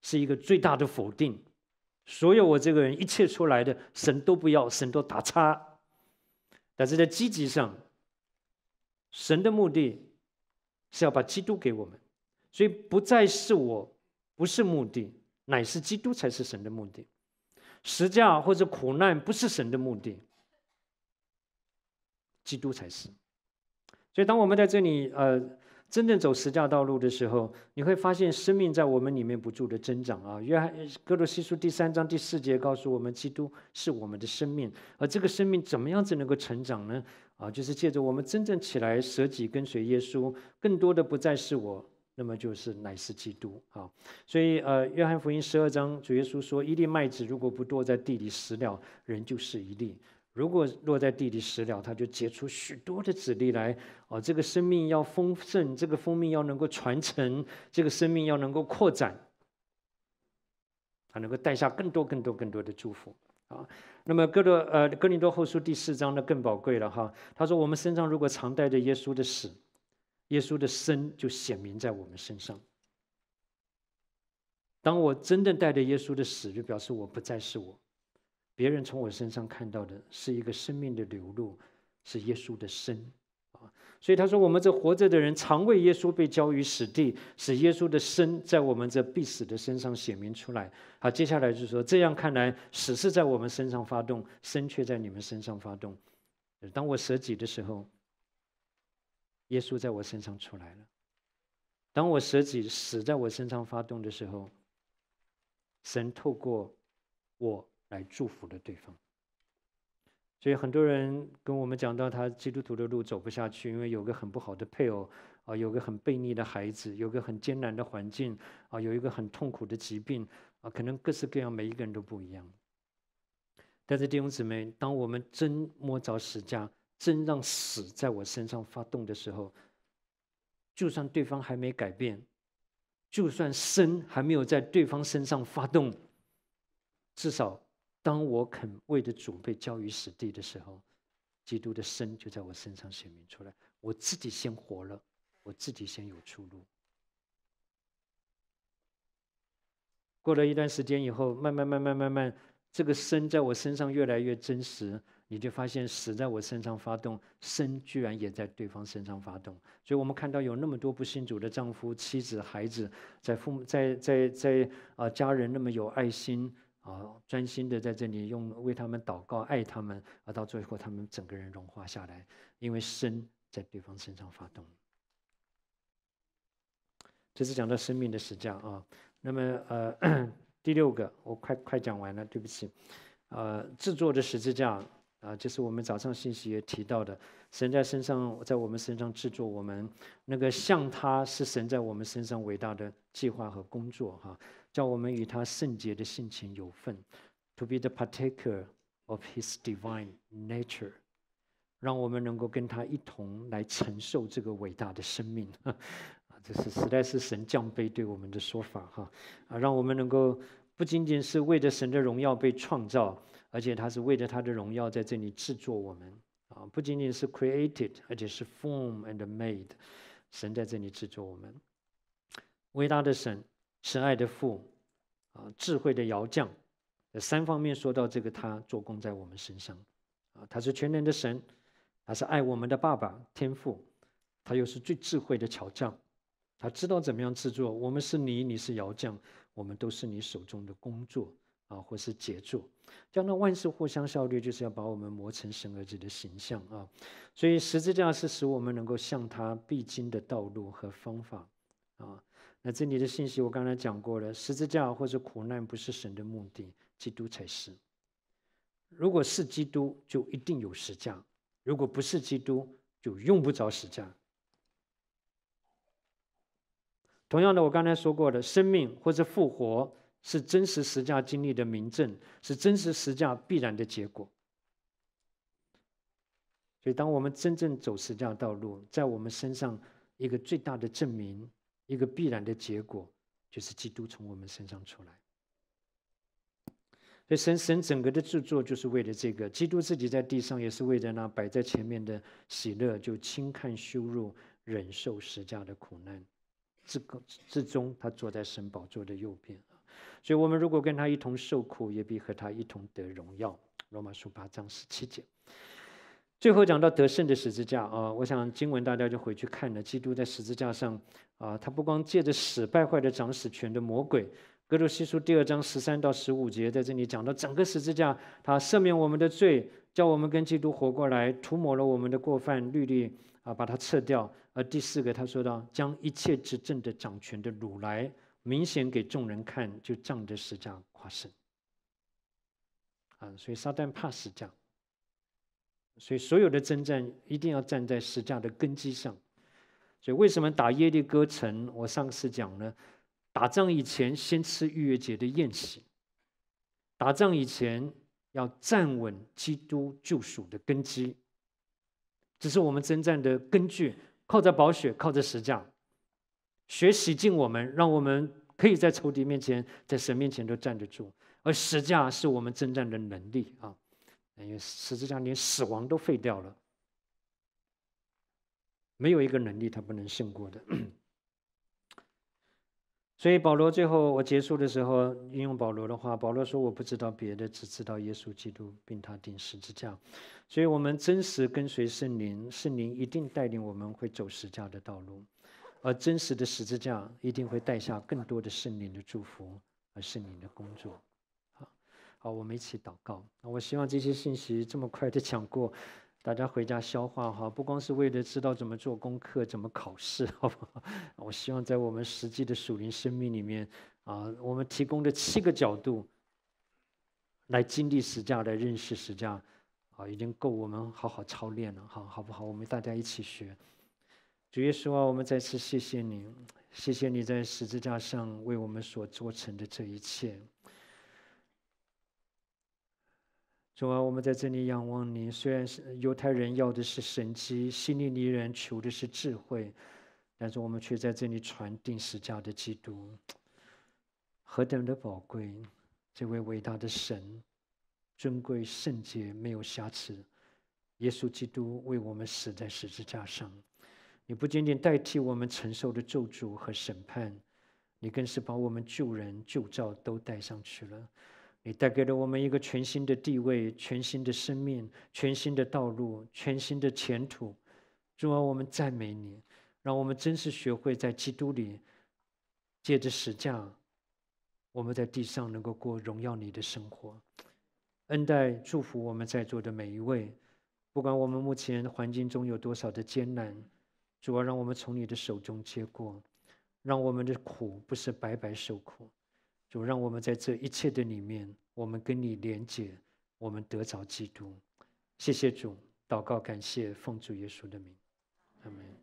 是一个最大的否定，所有我这个人一切出来的神都不要，神都打叉。但是在积极上，神的目的是要把基督给我们，所以不再是我，不是目的，乃是基督才是神的目的。实价或者苦难不是神的目的，基督才是。所以，当我们在这里呃，真正走实价道路的时候，你会发现生命在我们里面不住的增长啊。约翰哥罗西书第三章第四节告诉我们，基督是我们的生命，而这个生命怎么样子能够成长呢？啊，就是借着我们真正起来舍己跟随耶稣，更多的不再是我。那么就是乃是基督啊，所以呃，约翰福音十二章，主耶稣说：“一粒麦子如果不落在地里死了，人就是一粒；如果落在地里死了，它就结出许多的籽粒来。”哦，这个生命要丰盛，这个蜂蜜要能够传承，这个生命要能够扩展，它能够带下更多、更多、更多的祝福啊。那么哥多呃哥林多后书第四章呢更宝贵了哈，他说：“我们身上如果常带着耶稣的死。”耶稣的生就显明在我们身上。当我真正带着耶稣的死，就表示我不再是我。别人从我身上看到的是一个生命的流露，是耶稣的生啊。所以他说：“我们这活着的人，常为耶稣被交于死地，使耶稣的生在我们这必死的身上显明出来。”好，接下来就说：“这样看来，死是在我们身上发动，生却在你们身上发动。”当我舍己的时候。耶稣在我身上出来了。当我舍己死在我身上发动的时候，神透过我来祝福了对方。所以很多人跟我们讲到，他基督徒的路走不下去，因为有个很不好的配偶，啊，有个很悖逆的孩子，有个很艰难的环境，啊，有一个很痛苦的疾病，啊，可能各式各样，每一个人都不一样。但是弟兄姊妹，当我们真摸着石字架。真让死在我身上发动的时候，就算对方还没改变，就算生还没有在对方身上发动，至少当我肯为的主被交于死地的时候，基督的生就在我身上显明出来。我自己先活了，我自己先有出路。过了一段时间以后，慢慢、慢慢、慢慢，这个生在我身上越来越真实。你就发现死在我身上发动，生居然也在对方身上发动。所以，我们看到有那么多不信主的丈夫、妻子、孩子，在父母、在在在啊家人那么有爱心啊，专心的在这里用为他们祷告、爱他们，而到最后他们整个人融化下来，因为生在对方身上发动。这是讲到生命的实价啊。那么，呃，第六个，我快快讲完了，对不起，呃，制作的十字架啊，就是我们早上信息也提到的，神在身上，在我们身上制作我们，那个像他是神在我们身上伟大的计划和工作哈，叫我们与他圣洁的性情有份，to be the partaker of his divine nature，让我们能够跟他一同来承受这个伟大的生命，啊，这是实在是神降杯对我们的说法哈，啊，让我们能够不仅仅是为了神的荣耀被创造。而且他是为了他的荣耀在这里制作我们啊，不仅仅是 created，而且是 f o r m and made。神在这里制作我们，伟大的神，慈爱的父，啊，智慧的摇将，三方面说到这个，他做工在我们身上，啊，他是全能的神，他是爱我们的爸爸天父，他又是最智慧的巧匠，他知道怎么样制作。我们是你，你是摇匠，我们都是你手中的工作。啊，或是杰作，样那万事互相效力，就是要把我们磨成神儿子的形象啊。所以十字架是使我们能够向他必经的道路和方法啊。那这里的信息我刚才讲过了，十字架或者苦难不是神的目的，基督才是。如果是基督，就一定有十架；如果不是基督，就用不着十架。同样的，我刚才说过的，生命或者复活。是真实实价经历的明证，是真实实价必然的结果。所以，当我们真正走实价道路，在我们身上一个最大的证明、一个必然的结果，就是基督从我们身上出来。所以，神神整个的制作就是为了这个。基督自己在地上也是为了那摆在前面的喜乐，就轻看羞辱、忍受实价的苦难，至至终他坐在神宝座的右边。所以，我们如果跟他一同受苦，也必和他一同得荣耀。罗马书八章十七节。最后讲到得胜的十字架啊，我想经文大家就回去看了。基督在十字架上啊，他不光借着死败坏的掌死权的魔鬼。格罗西书第二章十三到十五节在这里讲到整个十字架，他赦免我们的罪，叫我们跟基督活过来，涂抹了我们的过犯律例啊，把它撤掉。而第四个，他说到将一切执政的掌权的掳来。明显给众人看，就仗着十架跨胜啊！所以撒旦怕十架，所以所有的征战一定要站在十架的根基上。所以为什么打耶利哥城？我上次讲呢，打仗以前先吃逾越节的宴席，打仗以前要站稳基督救赎的根基。这是我们征战的根据，靠着宝血，靠着十架。学习敬我们，让我们可以在仇敌面前、在神面前都站得住。而十字架是我们征战的能力啊！因为十字架连死亡都废掉了，没有一个能力他不能胜过的。所以保罗最后我结束的时候，引用保罗的话：“保罗说我不知道别的，只知道耶稣基督，并他钉十字架。”所以，我们真实跟随圣灵，圣灵一定带领我们会走十字架的道路。而真实的十字架一定会带下更多的圣灵的祝福和圣灵的工作，好好，我们一起祷告。我希望这些信息这么快的讲过，大家回家消化哈。不光是为了知道怎么做功课、怎么考试，好不好？我希望在我们实际的属灵生命里面，啊，我们提供的七个角度来经历十价、架、来认识十价，架，啊，已经够我们好好操练了，哈，好不好？我们大家一起学。主耶稣啊，我们再次谢谢你，谢谢你在十字架上为我们所做成的这一切。主啊，我们在这里仰望你。虽然是犹太人要的是神迹，希利尼人求的是智慧，但是我们却在这里传定十字架的基督，何等的宝贵！这位伟大的神，尊贵圣洁，没有瑕疵。耶稣基督为我们死在十字架上。你不仅仅代替我们承受的咒诅和审判，你更是把我们旧人旧造都带上去了。你带给了我们一个全新的地位、全新的生命、全新的道路、全新的前途。主啊，我们赞美你，让我们真实学会在基督里，借着使架，我们在地上能够过荣耀你的生活。恩待祝福我们在座的每一位，不管我们目前环境中有多少的艰难。主啊，让我们从你的手中接过，让我们的苦不是白白受苦。主，让我们在这一切的里面，我们跟你连结，我们得着基督。谢谢主，祷告，感谢奉主耶稣的名，阿门。